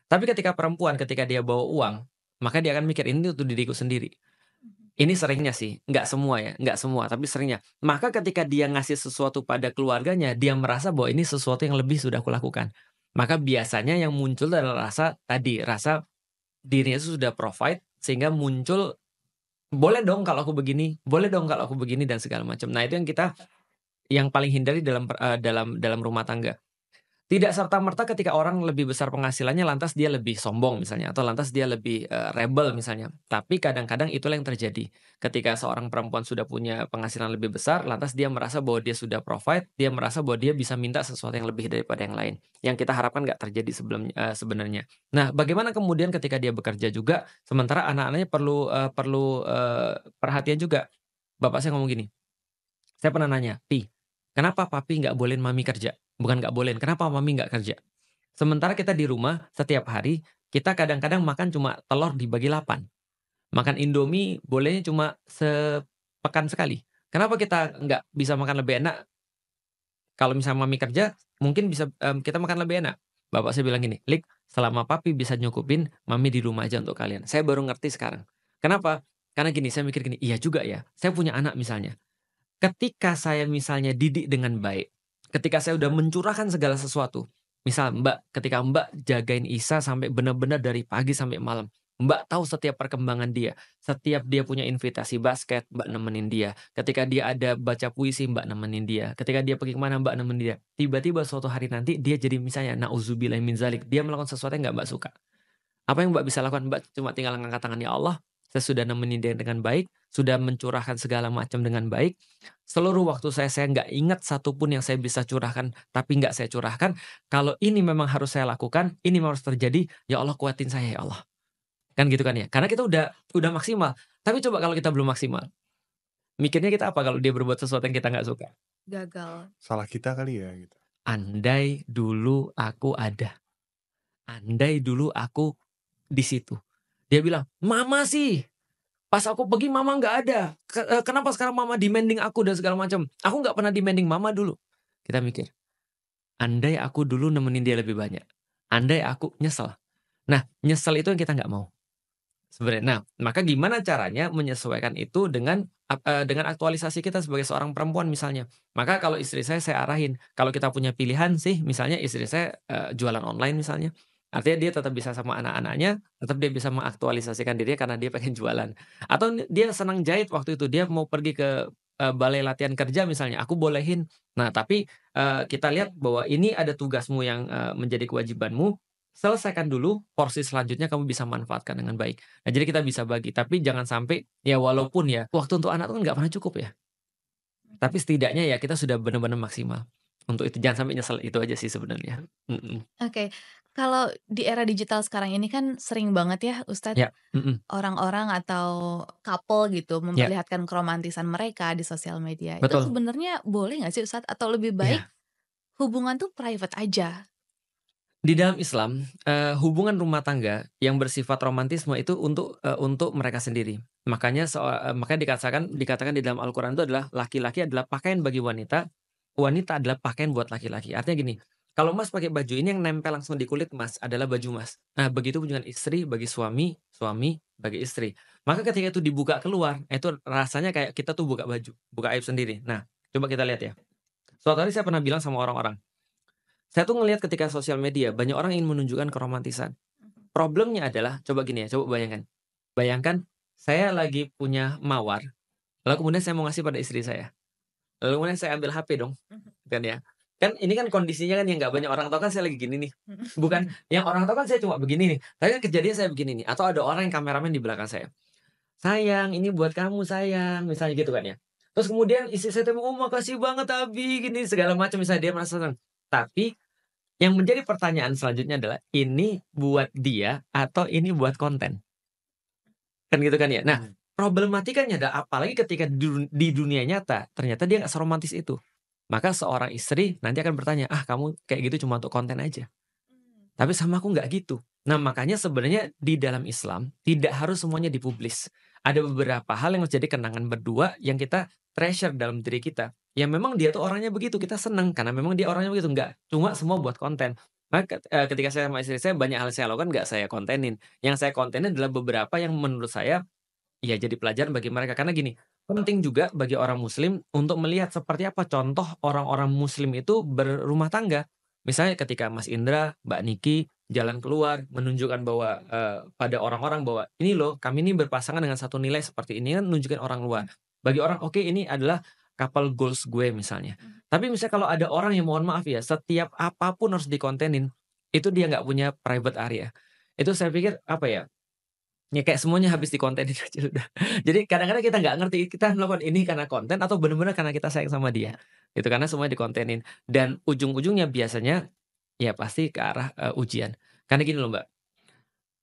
Tapi ketika perempuan ketika dia bawa uang, maka dia akan mikir ini untuk diriku sendiri. Mhm. Ini seringnya sih, nggak semua ya, nggak semua, tapi seringnya. Maka ketika dia ngasih sesuatu pada keluarganya, dia merasa bahwa ini sesuatu yang lebih sudah kulakukan. Maka biasanya yang muncul adalah rasa tadi, rasa dirinya itu sudah provide, sehingga muncul boleh dong kalau aku begini, boleh dong kalau aku begini dan segala macam. Nah itu yang kita yang paling hindari dalam eh, dalam dalam rumah tangga. Tidak serta-merta ketika orang lebih besar penghasilannya lantas dia lebih sombong misalnya atau lantas dia lebih uh, rebel misalnya. Tapi kadang-kadang itulah yang terjadi. Ketika seorang perempuan sudah punya penghasilan lebih besar, lantas dia merasa bahwa dia sudah provide, dia merasa bahwa dia bisa minta sesuatu yang lebih daripada yang lain. Yang kita harapkan nggak terjadi sebelum uh, sebenarnya. Nah, bagaimana kemudian ketika dia bekerja juga sementara anak-anaknya perlu uh, perlu uh, perhatian juga. Bapak saya ngomong gini. Saya pernah nanya, "Pi, kenapa papi nggak boleh mami kerja?" bukan nggak boleh, Kenapa mami nggak kerja? Sementara kita di rumah setiap hari kita kadang-kadang makan cuma telur dibagi 8. Makan Indomie bolehnya cuma sepekan sekali. Kenapa kita nggak bisa makan lebih enak? Kalau misalnya mami kerja, mungkin bisa um, kita makan lebih enak. Bapak saya bilang gini, Lik, selama papi bisa nyukupin, mami di rumah aja untuk kalian. Saya baru ngerti sekarang. Kenapa? Karena gini, saya mikir gini, iya juga ya. Saya punya anak misalnya. Ketika saya misalnya didik dengan baik, ketika saya udah mencurahkan segala sesuatu, misal Mbak, ketika Mbak jagain Isa sampai benar-benar dari pagi sampai malam, Mbak tahu setiap perkembangan dia. Setiap dia punya invitasi basket, Mbak nemenin dia. Ketika dia ada baca puisi, Mbak nemenin dia. Ketika dia pergi kemana, Mbak nemenin dia. Tiba-tiba suatu hari nanti dia jadi misalnya nauzubillah min zalik. Dia melakukan sesuatu yang nggak Mbak suka. Apa yang Mbak bisa lakukan? Mbak cuma tinggal ngangkat tangan ya Allah. Saya sudah nemenin dia dengan baik sudah mencurahkan segala macam dengan baik. Seluruh waktu saya saya nggak ingat satupun yang saya bisa curahkan, tapi nggak saya curahkan. Kalau ini memang harus saya lakukan, ini harus terjadi. Ya Allah kuatin saya ya Allah. Kan gitu kan ya. Karena kita udah udah maksimal. Tapi coba kalau kita belum maksimal, mikirnya kita apa kalau dia berbuat sesuatu yang kita nggak suka? Gagal. Salah kita kali ya gitu. Andai dulu aku ada. Andai dulu aku di situ. Dia bilang, "Mama sih, Pas aku pergi mama nggak ada. Eh, kenapa sekarang mama demanding aku dan segala macam? Aku nggak pernah demanding mama dulu. Kita mikir, andai aku dulu nemenin dia lebih banyak, andai aku nyesel. Nah, nyesel itu yang kita nggak mau. Sebenarnya, nah, maka gimana caranya menyesuaikan itu dengan eh, dengan aktualisasi kita sebagai seorang perempuan misalnya. Maka kalau istri saya saya arahin, kalau kita punya pilihan sih, misalnya istri saya eh, jualan online misalnya, Artinya dia tetap bisa sama anak-anaknya, tetap dia bisa mengaktualisasikan dirinya karena dia pengen jualan. Atau dia senang jahit waktu itu, dia mau pergi ke uh, balai latihan kerja misalnya, aku bolehin. Nah, tapi uh, kita lihat bahwa ini ada tugasmu yang uh, menjadi kewajibanmu, selesaikan dulu porsi selanjutnya kamu bisa manfaatkan dengan baik. Nah, jadi kita bisa bagi, tapi jangan sampai ya walaupun ya waktu untuk anak itu kan nggak pernah cukup ya. Tapi setidaknya ya kita sudah benar-benar maksimal untuk itu jangan sampai nyesel itu aja sih sebenarnya. Mm -mm. Oke, okay. Kalau di era digital sekarang ini kan sering banget ya Ustadz yeah. orang-orang atau couple gitu ya. memperlihatkan yeah. keromantisan mereka di sosial media. Betul. Itu sebenarnya boleh nggak sih Ustadz atau lebih ya. baik yeah. hubungan tuh private aja? Di dalam Islam, uh, hubungan rumah tangga yang bersifat romantisme itu untuk uh, untuk mereka sendiri. Makanya so, uh, makanya dikatakan dikatakan di dalam Al-Qur'an itu adalah laki-laki adalah pakaian bagi wanita, wanita adalah pakaian buat laki-laki. Artinya gini, kalau Mas pakai baju ini yang nempel langsung di kulit Mas adalah baju Mas. Nah, begitu dengan istri bagi suami, suami bagi istri. Maka ketika itu dibuka keluar, itu rasanya kayak kita tuh buka baju, buka aib sendiri. Nah, coba kita lihat ya. Suatu hari saya pernah bilang sama orang-orang, saya tuh ngelihat ketika sosial media banyak orang ingin menunjukkan keromantisan. Mhm. Problemnya adalah, coba gini ya, coba bayangkan. Bayangkan saya lagi punya mawar, lalu kemudian saya mau ngasih pada istri saya. Lalu kemudian saya ambil HP dong, mhm. kan ya kan ini kan kondisinya kan yang nggak banyak orang tahu kan saya lagi gini nih bukan yang orang tahu kan saya cuma begini nih tapi kan kejadian saya begini nih atau ada orang yang kameramen di belakang saya sayang ini buat kamu sayang misalnya gitu kan ya terus kemudian istri saya tuh oh makasih banget abi gini segala macam misalnya dia merasa senang tapi yang menjadi pertanyaan selanjutnya adalah ini buat dia atau ini buat konten kan gitu kan ya nah hmm. problematikanya adalah apalagi ketika di dunia nyata ternyata dia nggak seromantis itu maka seorang istri nanti akan bertanya, ah kamu kayak gitu cuma untuk konten aja. Hmm. Tapi sama aku nggak gitu. Nah makanya sebenarnya di dalam Islam tidak harus semuanya dipublis. Ada beberapa hal yang menjadi kenangan berdua yang kita treasure dalam diri kita. Ya memang dia tuh orangnya begitu, kita seneng karena memang dia orangnya begitu. Nggak, cuma semua buat konten. Maka eh, ketika saya sama istri saya banyak hal saya lakukan nggak saya kontenin. Yang saya kontenin adalah beberapa yang menurut saya ya jadi pelajaran bagi mereka. Karena gini, penting juga bagi orang muslim untuk melihat seperti apa contoh orang-orang muslim itu berumah tangga. Misalnya ketika Mas Indra, Mbak Niki jalan keluar menunjukkan bahwa uh, pada orang-orang bahwa ini loh kami ini berpasangan dengan satu nilai seperti ini kan menunjukkan orang luar. Bagi orang oke okay, ini adalah couple goals gue misalnya. Hmm. Tapi misalnya kalau ada orang yang mohon maaf ya setiap apapun harus dikontenin itu dia nggak punya private area. Itu saya pikir apa ya ya kayak semuanya habis di konten itu aja udah jadi kadang-kadang kita nggak ngerti kita melakukan ini karena konten atau benar-benar karena kita sayang sama dia itu karena semuanya dikontenin dan ujung-ujungnya biasanya ya pasti ke arah uh, ujian karena gini loh mbak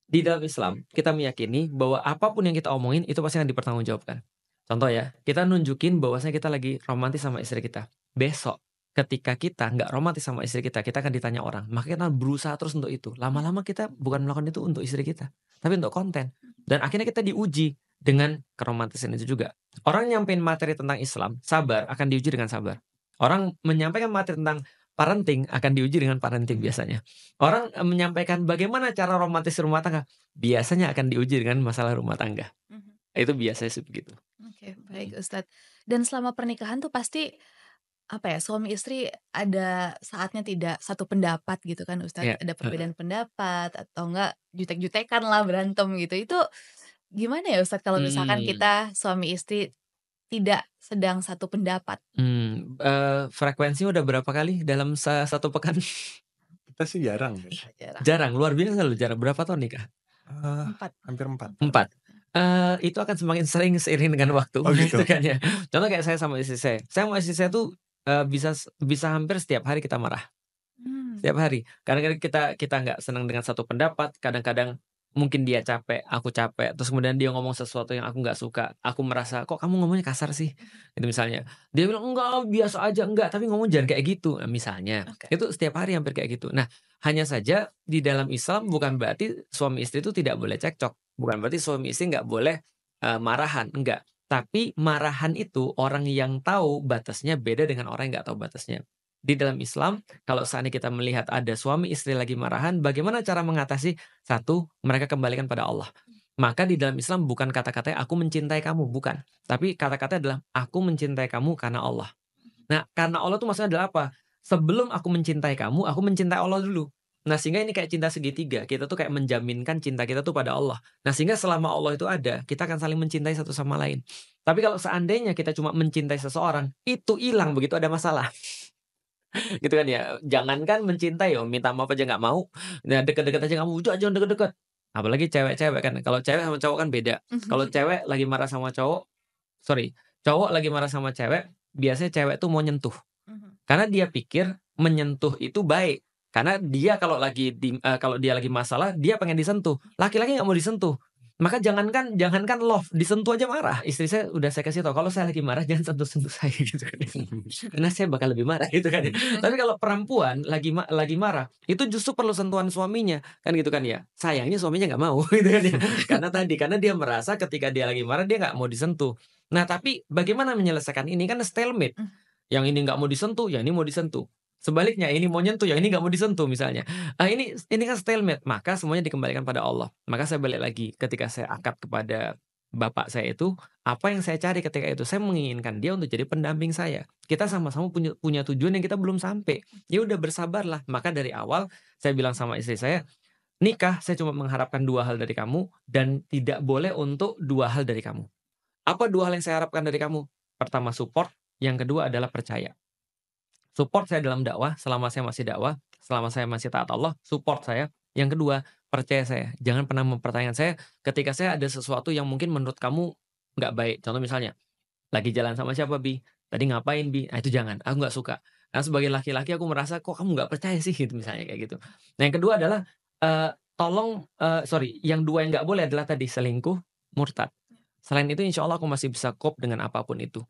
di dalam Islam kita meyakini bahwa apapun yang kita omongin itu pasti akan dipertanggungjawabkan contoh ya kita nunjukin bahwasanya kita lagi romantis sama istri kita besok ketika kita nggak romantis sama istri kita, kita akan ditanya orang. makanya kita berusaha terus untuk itu. Lama-lama kita bukan melakukan itu untuk istri kita tapi untuk konten. Dan akhirnya kita diuji dengan keromantisan itu juga. Orang nyampein materi tentang Islam, sabar akan diuji dengan sabar. Orang menyampaikan materi tentang parenting akan diuji dengan parenting biasanya. Orang menyampaikan bagaimana cara romantis rumah tangga biasanya akan diuji dengan masalah rumah tangga. Mm -hmm. Itu biasanya sih begitu. Oke, okay, baik Ustadz. Dan selama pernikahan tuh pasti apa ya suami istri ada saatnya tidak satu pendapat gitu kan Ustadz yeah. ada perbedaan uh. pendapat atau enggak jutek-jutekan lah berantem gitu itu gimana ya Ustadz kalau misalkan hmm. kita suami istri tidak sedang satu pendapat hmm. uh, frekuensi udah berapa kali dalam satu pekan kita sih jarang jarang, jarang. luar biasa loh jarang berapa tahun nikah uh, empat hampir empat empat Uh, itu akan semakin sering seiring dengan waktu oh, gitu. gitu kan ya. Contoh kayak saya sama istri saya. Saya sama istri saya tuh uh, bisa bisa hampir setiap hari kita marah. Hmm. Setiap hari. Kadang-kadang kita kita nggak senang dengan satu pendapat, kadang-kadang mungkin dia capek, aku capek, terus kemudian dia ngomong sesuatu yang aku nggak suka, aku merasa kok kamu ngomongnya kasar sih, itu misalnya. Dia bilang enggak biasa aja enggak, tapi ngomong jangan kayak gitu, nah, misalnya. Okay. Itu setiap hari hampir kayak gitu. Nah hanya saja di dalam Islam bukan berarti suami istri itu tidak boleh cekcok, bukan berarti suami istri nggak boleh uh, marahan, enggak. Tapi marahan itu orang yang tahu batasnya beda dengan orang yang nggak tahu batasnya. Di dalam Islam, kalau saatnya kita melihat ada suami istri lagi marahan, bagaimana cara mengatasi? Satu, mereka kembalikan pada Allah. Maka di dalam Islam bukan kata kata aku mencintai kamu, bukan. Tapi kata-kata adalah aku mencintai kamu karena Allah. Nah, karena Allah itu maksudnya adalah apa? Sebelum aku mencintai kamu, aku mencintai Allah dulu. Nah sehingga ini kayak cinta segitiga, kita tuh kayak menjaminkan cinta kita tuh pada Allah. Nah sehingga selama Allah itu ada, kita akan saling mencintai satu sama lain. Tapi kalau seandainya kita cuma mencintai seseorang, itu hilang begitu ada masalah. gitu kan ya, jangankan mencintai ya, minta maaf aja gak mau, nah deket-deket aja gak mau, aja deket-deket. Apalagi cewek-cewek kan, kalau cewek sama cowok kan beda. Mhm. Kalau cewek lagi marah sama cowok, sorry, cowok lagi marah sama cewek, biasanya cewek tuh mau nyentuh. Mhm. Karena dia pikir menyentuh itu baik karena dia kalau lagi di, uh, kalau dia lagi masalah, dia pengen disentuh. Laki-laki nggak mau disentuh. Maka jangankan jangankan love, disentuh aja marah. Istri saya udah saya kasih tau kalau saya lagi marah jangan sentuh-sentuh saya gitu kan. Karena saya bakal lebih marah gitu kan. Tapi kalau perempuan lagi ma lagi marah, itu justru perlu sentuhan suaminya kan gitu kan ya. Sayangnya suaminya nggak mau gitu kan ya. Karena tadi karena dia merasa ketika dia lagi marah dia nggak mau disentuh. Nah, tapi bagaimana menyelesaikan ini kan stalemate. Hmm. Yang ini nggak mau disentuh, yang ini mau disentuh. Sebaliknya ini mau nyentuh yang ini nggak mau disentuh misalnya. Ah ini ini kan stalemate, maka semuanya dikembalikan pada Allah. Maka saya balik lagi ketika saya akad kepada bapak saya itu apa yang saya cari ketika itu saya menginginkan dia untuk jadi pendamping saya kita sama-sama punya punya tujuan yang kita belum sampai ya udah bersabarlah maka dari awal saya bilang sama istri saya nikah saya cuma mengharapkan dua hal dari kamu dan tidak boleh untuk dua hal dari kamu apa dua hal yang saya harapkan dari kamu pertama support yang kedua adalah percaya Support saya dalam dakwah selama saya masih dakwah, selama saya masih taat Allah, support saya. Yang kedua, percaya saya. Jangan pernah mempertanyakan saya ketika saya ada sesuatu yang mungkin menurut kamu nggak baik. Contoh misalnya, lagi jalan sama siapa Bi? Tadi ngapain Bi? Nah, itu jangan, aku nggak suka. Nah sebagai laki-laki aku merasa kok kamu nggak percaya sih gitu misalnya kayak gitu. Nah yang kedua adalah uh, tolong uh, sorry yang dua yang nggak boleh adalah tadi selingkuh murtad. Selain itu insya Allah aku masih bisa cope dengan apapun itu.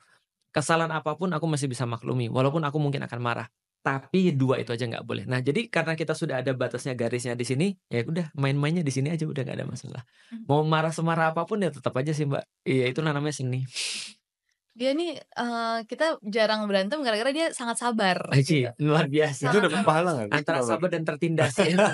Kesalahan apapun aku masih bisa maklumi, walaupun aku mungkin akan marah. Tapi dua itu aja nggak boleh. Nah, jadi karena kita sudah ada batasnya garisnya di sini, ya udah main-mainnya di sini aja udah nggak ada masalah. Hmm. Mau marah semarah apapun ya tetap aja sih mbak. Iya itu namanya seni. Dia nih uh, kita jarang berantem gara-gara dia sangat sabar. Aji, gitu. luar biasa. itu udah pahala kan? Antara sabar dan tertindas. Enggak,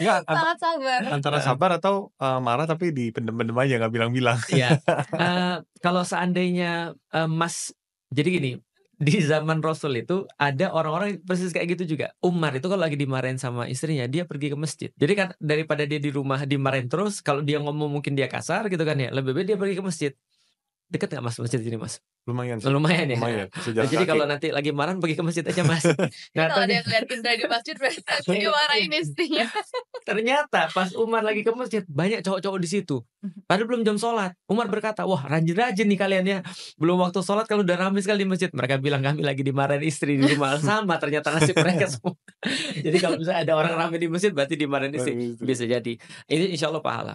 ya. sangat sabar. Antara iya. sabar atau uh, marah tapi di pendem pendem aja nggak bilang-bilang. Iya. uh, kalau seandainya uh, Mas jadi gini, di zaman Rasul itu ada orang-orang persis kayak gitu juga. Umar itu kalau lagi dimarahin sama istrinya, dia pergi ke masjid. Jadi kan daripada dia di rumah dimarahin terus, kalau dia ngomong mungkin dia kasar gitu kan ya, lebih baik dia pergi ke masjid. Deket gak mas masjid ini mas? Lumayan sih. Lumayan ya. Lumayan. Nah, jadi kalau nanti lagi marah pergi ke masjid aja mas. Nah, kalau ada yang lihat Indra di masjid berarti iya. ini sih. Ternyata pas Umar lagi ke masjid banyak cowok-cowok di situ. Mhm. Padahal belum jam sholat. Umar berkata, wah rajin-rajin nih kalian ya. Belum waktu sholat kalau udah ramai sekali di masjid. Mereka bilang kami lagi dimarahin istri di rumah. Sama ternyata nasib mereka semua. jadi kalau misalnya ada orang ramai di masjid berarti dimarahin istri. Bisa jadi. Ini insya Allah pahala.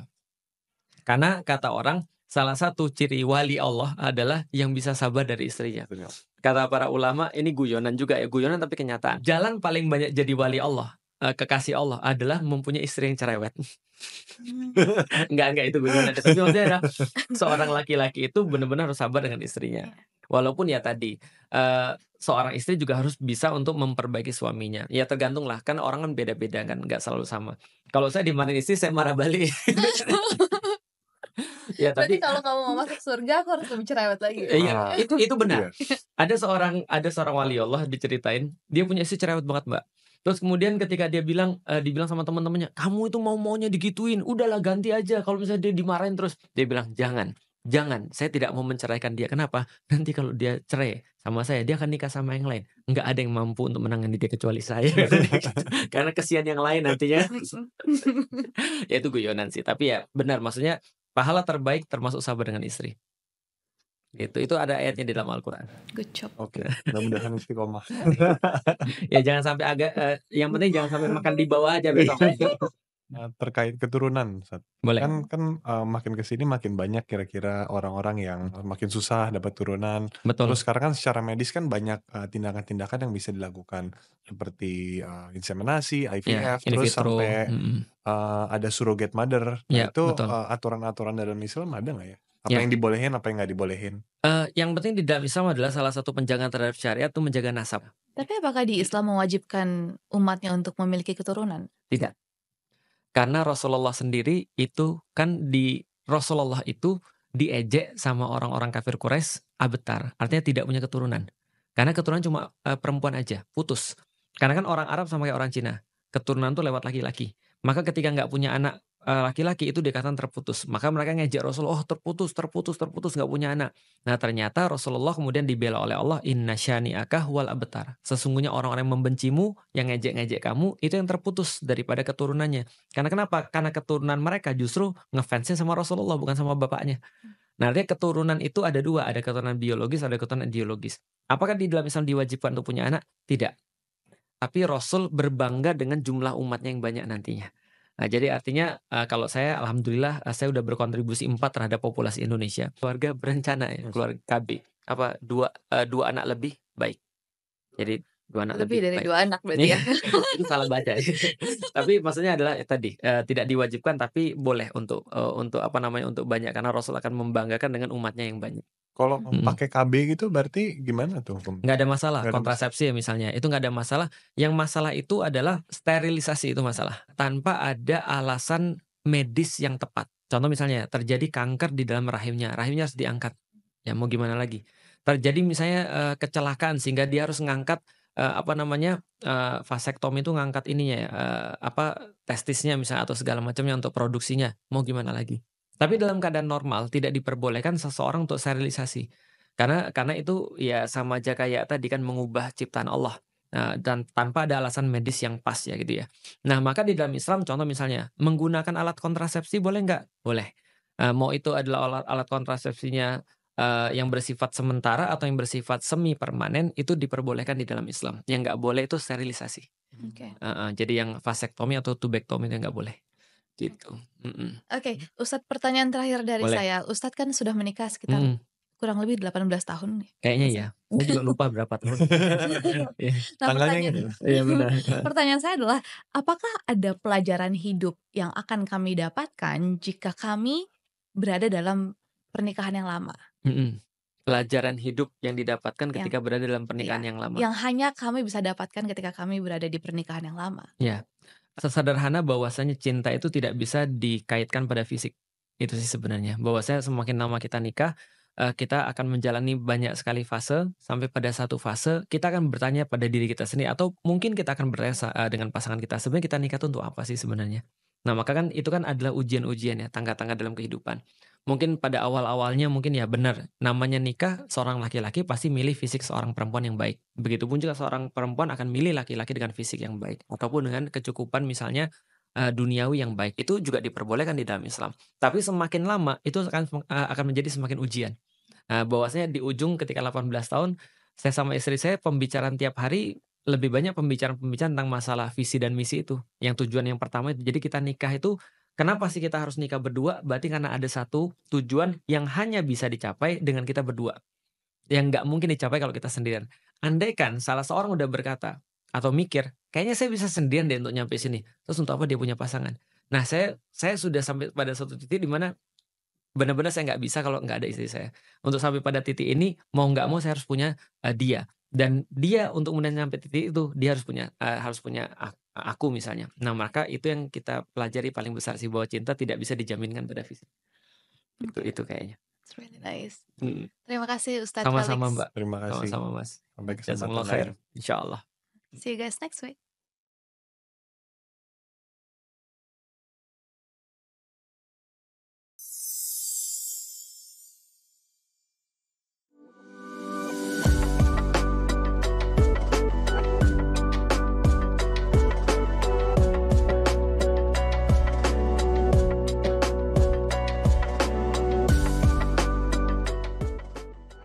Karena kata orang salah satu ciri wali Allah adalah yang bisa sabar dari istrinya. Kata para ulama, ini guyonan juga ya, guyonan tapi kenyataan. Jalan paling banyak jadi wali Allah, eh, kekasih Allah adalah mempunyai istri yang cerewet. Hmm. enggak, enggak itu guyonan. Tapi maksudnya adalah seorang laki-laki itu benar-benar harus sabar dengan istrinya. Iya. Walaupun ya tadi uh, seorang istri juga harus bisa untuk memperbaiki suaminya. Ya tergantung lah, kan orang kan beda-beda kan, nggak selalu sama. Kalau saya dimarahin istri, saya marah balik. ya, tapi kalau kamu mau masuk surga aku harus lebih cerewet lagi. Ya? Iya, ah. itu itu benar. ada seorang ada seorang wali Allah diceritain, dia punya istri cerewet banget, Mbak. Terus kemudian ketika dia bilang uh, dibilang sama teman-temannya, "Kamu itu mau maunya digituin, udahlah ganti aja." Kalau misalnya dia dimarahin terus, dia bilang, "Jangan. Jangan. Saya tidak mau menceraikan dia. Kenapa? Nanti kalau dia cerai sama saya, dia akan nikah sama yang lain. Enggak ada yang mampu untuk menangani dia kecuali saya." Karena kesian yang lain nantinya. ya itu guyonan sih, tapi ya benar maksudnya Pahala terbaik termasuk sabar dengan istri. Itu Itu ada ayatnya di dalam Al-Qur'an. Good job. Oke, okay. mudah-mudahan istiqomah. ya jangan sampai agak eh, yang penting jangan sampai makan di bawah aja besok. Hmm. terkait keturunan, Sat. Boleh. Kan kan uh, makin kesini makin banyak kira-kira orang-orang yang makin susah dapat turunan. Betul. Terus sekarang kan secara medis kan banyak tindakan-tindakan uh, yang bisa dilakukan seperti uh, inseminasi, IVF, yeah, terus vitro. sampai mm. uh, ada surrogate mother. Nah, ya, itu aturan-aturan uh, dalam Islam ada nggak ya? Apa yeah. yang dibolehin, apa yang nggak dibolehin? Uh, yang penting di dalam Islam adalah salah satu penjagaan terhadap syariat itu menjaga nasab. Tapi apakah di Islam mewajibkan umatnya untuk memiliki keturunan? Tidak. Karena Rasulullah sendiri itu kan di Rasulullah itu diejek sama orang-orang kafir Quraisy abetar, artinya tidak punya keturunan. Karena keturunan cuma e, perempuan aja, putus. Karena kan orang Arab sama kayak orang Cina, keturunan tuh lewat laki-laki. Maka ketika nggak punya anak Eh, laki-laki itu dikatakan terputus. Maka mereka ngejar Rasulullah, oh terputus, terputus, terputus, nggak punya anak. Nah ternyata Rasulullah kemudian dibela oleh Allah, inna syani'akah wal abtar. Sesungguhnya orang-orang yang membencimu, yang ngejek-ngejek kamu, itu yang terputus daripada keturunannya. Karena kenapa? Karena keturunan mereka justru ngefansnya sama Rasulullah, bukan sama bapaknya. Nah artinya keturunan itu ada dua, ada keturunan biologis, ada keturunan ideologis. Apakah di dalam Islam diwajibkan untuk punya anak? Tidak. Tapi Rasul berbangga dengan jumlah umatnya yang banyak nantinya. Nah, jadi artinya uh, kalau saya alhamdulillah uh, saya udah berkontribusi empat terhadap populasi Indonesia. Keluarga berencana ya, hmm. keluarga KB. Apa dua uh, dua anak lebih baik. Jadi dua anak lebih, lebih dari baik. dua anak berarti iya, ya. itu salah baca. tapi maksudnya adalah ya, tadi uh, tidak diwajibkan tapi boleh untuk uh, untuk apa namanya untuk banyak karena Rasul akan membanggakan dengan umatnya yang banyak. Kalau hmm. pakai KB gitu berarti gimana tuh? Gak ada masalah gak ada kontrasepsi ya misalnya. Itu gak ada masalah. Yang masalah itu adalah sterilisasi itu masalah. Tanpa ada alasan medis yang tepat. Contoh misalnya terjadi kanker di dalam rahimnya. Rahimnya harus diangkat. Ya mau gimana lagi? Terjadi misalnya uh, kecelakaan sehingga dia harus ngangkat uh, apa namanya uh, vasektomi itu ngangkat ininya ya, uh, apa testisnya misalnya atau segala macamnya untuk produksinya mau gimana lagi tapi dalam keadaan normal tidak diperbolehkan seseorang untuk sterilisasi. Karena karena itu ya sama aja kayak tadi kan mengubah ciptaan Allah. Nah, dan tanpa ada alasan medis yang pas ya gitu ya. Nah maka di dalam Islam contoh misalnya menggunakan alat kontrasepsi boleh nggak? Boleh. Uh, mau itu adalah alat, alat kontrasepsinya uh, yang bersifat sementara atau yang bersifat semi permanen itu diperbolehkan di dalam Islam. Yang nggak boleh itu sterilisasi. Okay. Uh, uh, jadi yang vasektomi atau tubektomi itu nggak boleh. Gitu. Oke, okay. Ustadz pertanyaan terakhir dari Boleh. saya. Ustadz kan sudah menikah sekitar mm. kurang lebih 18 tahun. Kayaknya ya. Iya. Saya juga lupa berapa tahun. Iya. nah, Tanggalnya gitu. Iya benar. Pertanyaan saya adalah apakah ada pelajaran hidup yang akan kami dapatkan jika kami berada dalam pernikahan yang lama? pelajaran hidup yang didapatkan ketika yang, berada dalam pernikahan iya, yang lama. Yang hanya kami bisa dapatkan ketika kami berada di pernikahan yang lama. Ya sesederhana bahwasanya cinta itu tidak bisa dikaitkan pada fisik. Itu sih sebenarnya. Bahwasanya semakin lama kita nikah, eh, kita akan menjalani banyak sekali fase sampai pada satu fase kita akan bertanya pada diri kita sendiri atau mungkin kita akan bertanya eh, dengan pasangan kita sebenarnya kita nikah tuh untuk apa sih sebenarnya. Nah, maka kan itu kan adalah ujian-ujian ya, tangga-tangga dalam kehidupan mungkin pada awal-awalnya mungkin ya benar namanya nikah seorang laki-laki pasti milih fisik seorang perempuan yang baik. Begitupun juga seorang perempuan akan milih laki-laki dengan fisik yang baik ataupun dengan kecukupan misalnya uh, duniawi yang baik. Itu juga diperbolehkan di dalam Islam. Tapi semakin lama itu akan uh, akan menjadi semakin ujian. uh, bahwasanya di ujung ketika 18 tahun saya sama istri saya pembicaraan tiap hari lebih banyak pembicaraan-pembicaraan tentang masalah visi dan misi itu. Yang tujuan yang pertama itu jadi kita nikah itu Kenapa sih kita harus nikah berdua? Berarti karena ada satu tujuan yang hanya bisa dicapai dengan kita berdua. Yang nggak mungkin dicapai kalau kita sendirian. Andaikan salah seorang udah berkata atau mikir, kayaknya saya bisa sendirian deh untuk nyampe sini. Terus untuk apa dia punya pasangan? Nah saya saya sudah sampai pada satu titik di mana benar-benar saya nggak bisa kalau nggak ada istri saya. Untuk sampai pada titik ini mau nggak mau saya harus punya uh, dia dan dia untuk kemudian sampai titik itu dia harus punya uh, harus punya aku misalnya. Nah, maka itu yang kita pelajari paling besar sih bahwa cinta tidak bisa dijaminkan pada fisik. Okay. Itu itu kayaknya. It's really nice. Hmm. Terima kasih Ustaz Sama-sama Mbak. Terima kasih. Sama-sama Mas. Sampai kesempatan lain. Insya Allah. See you guys next week.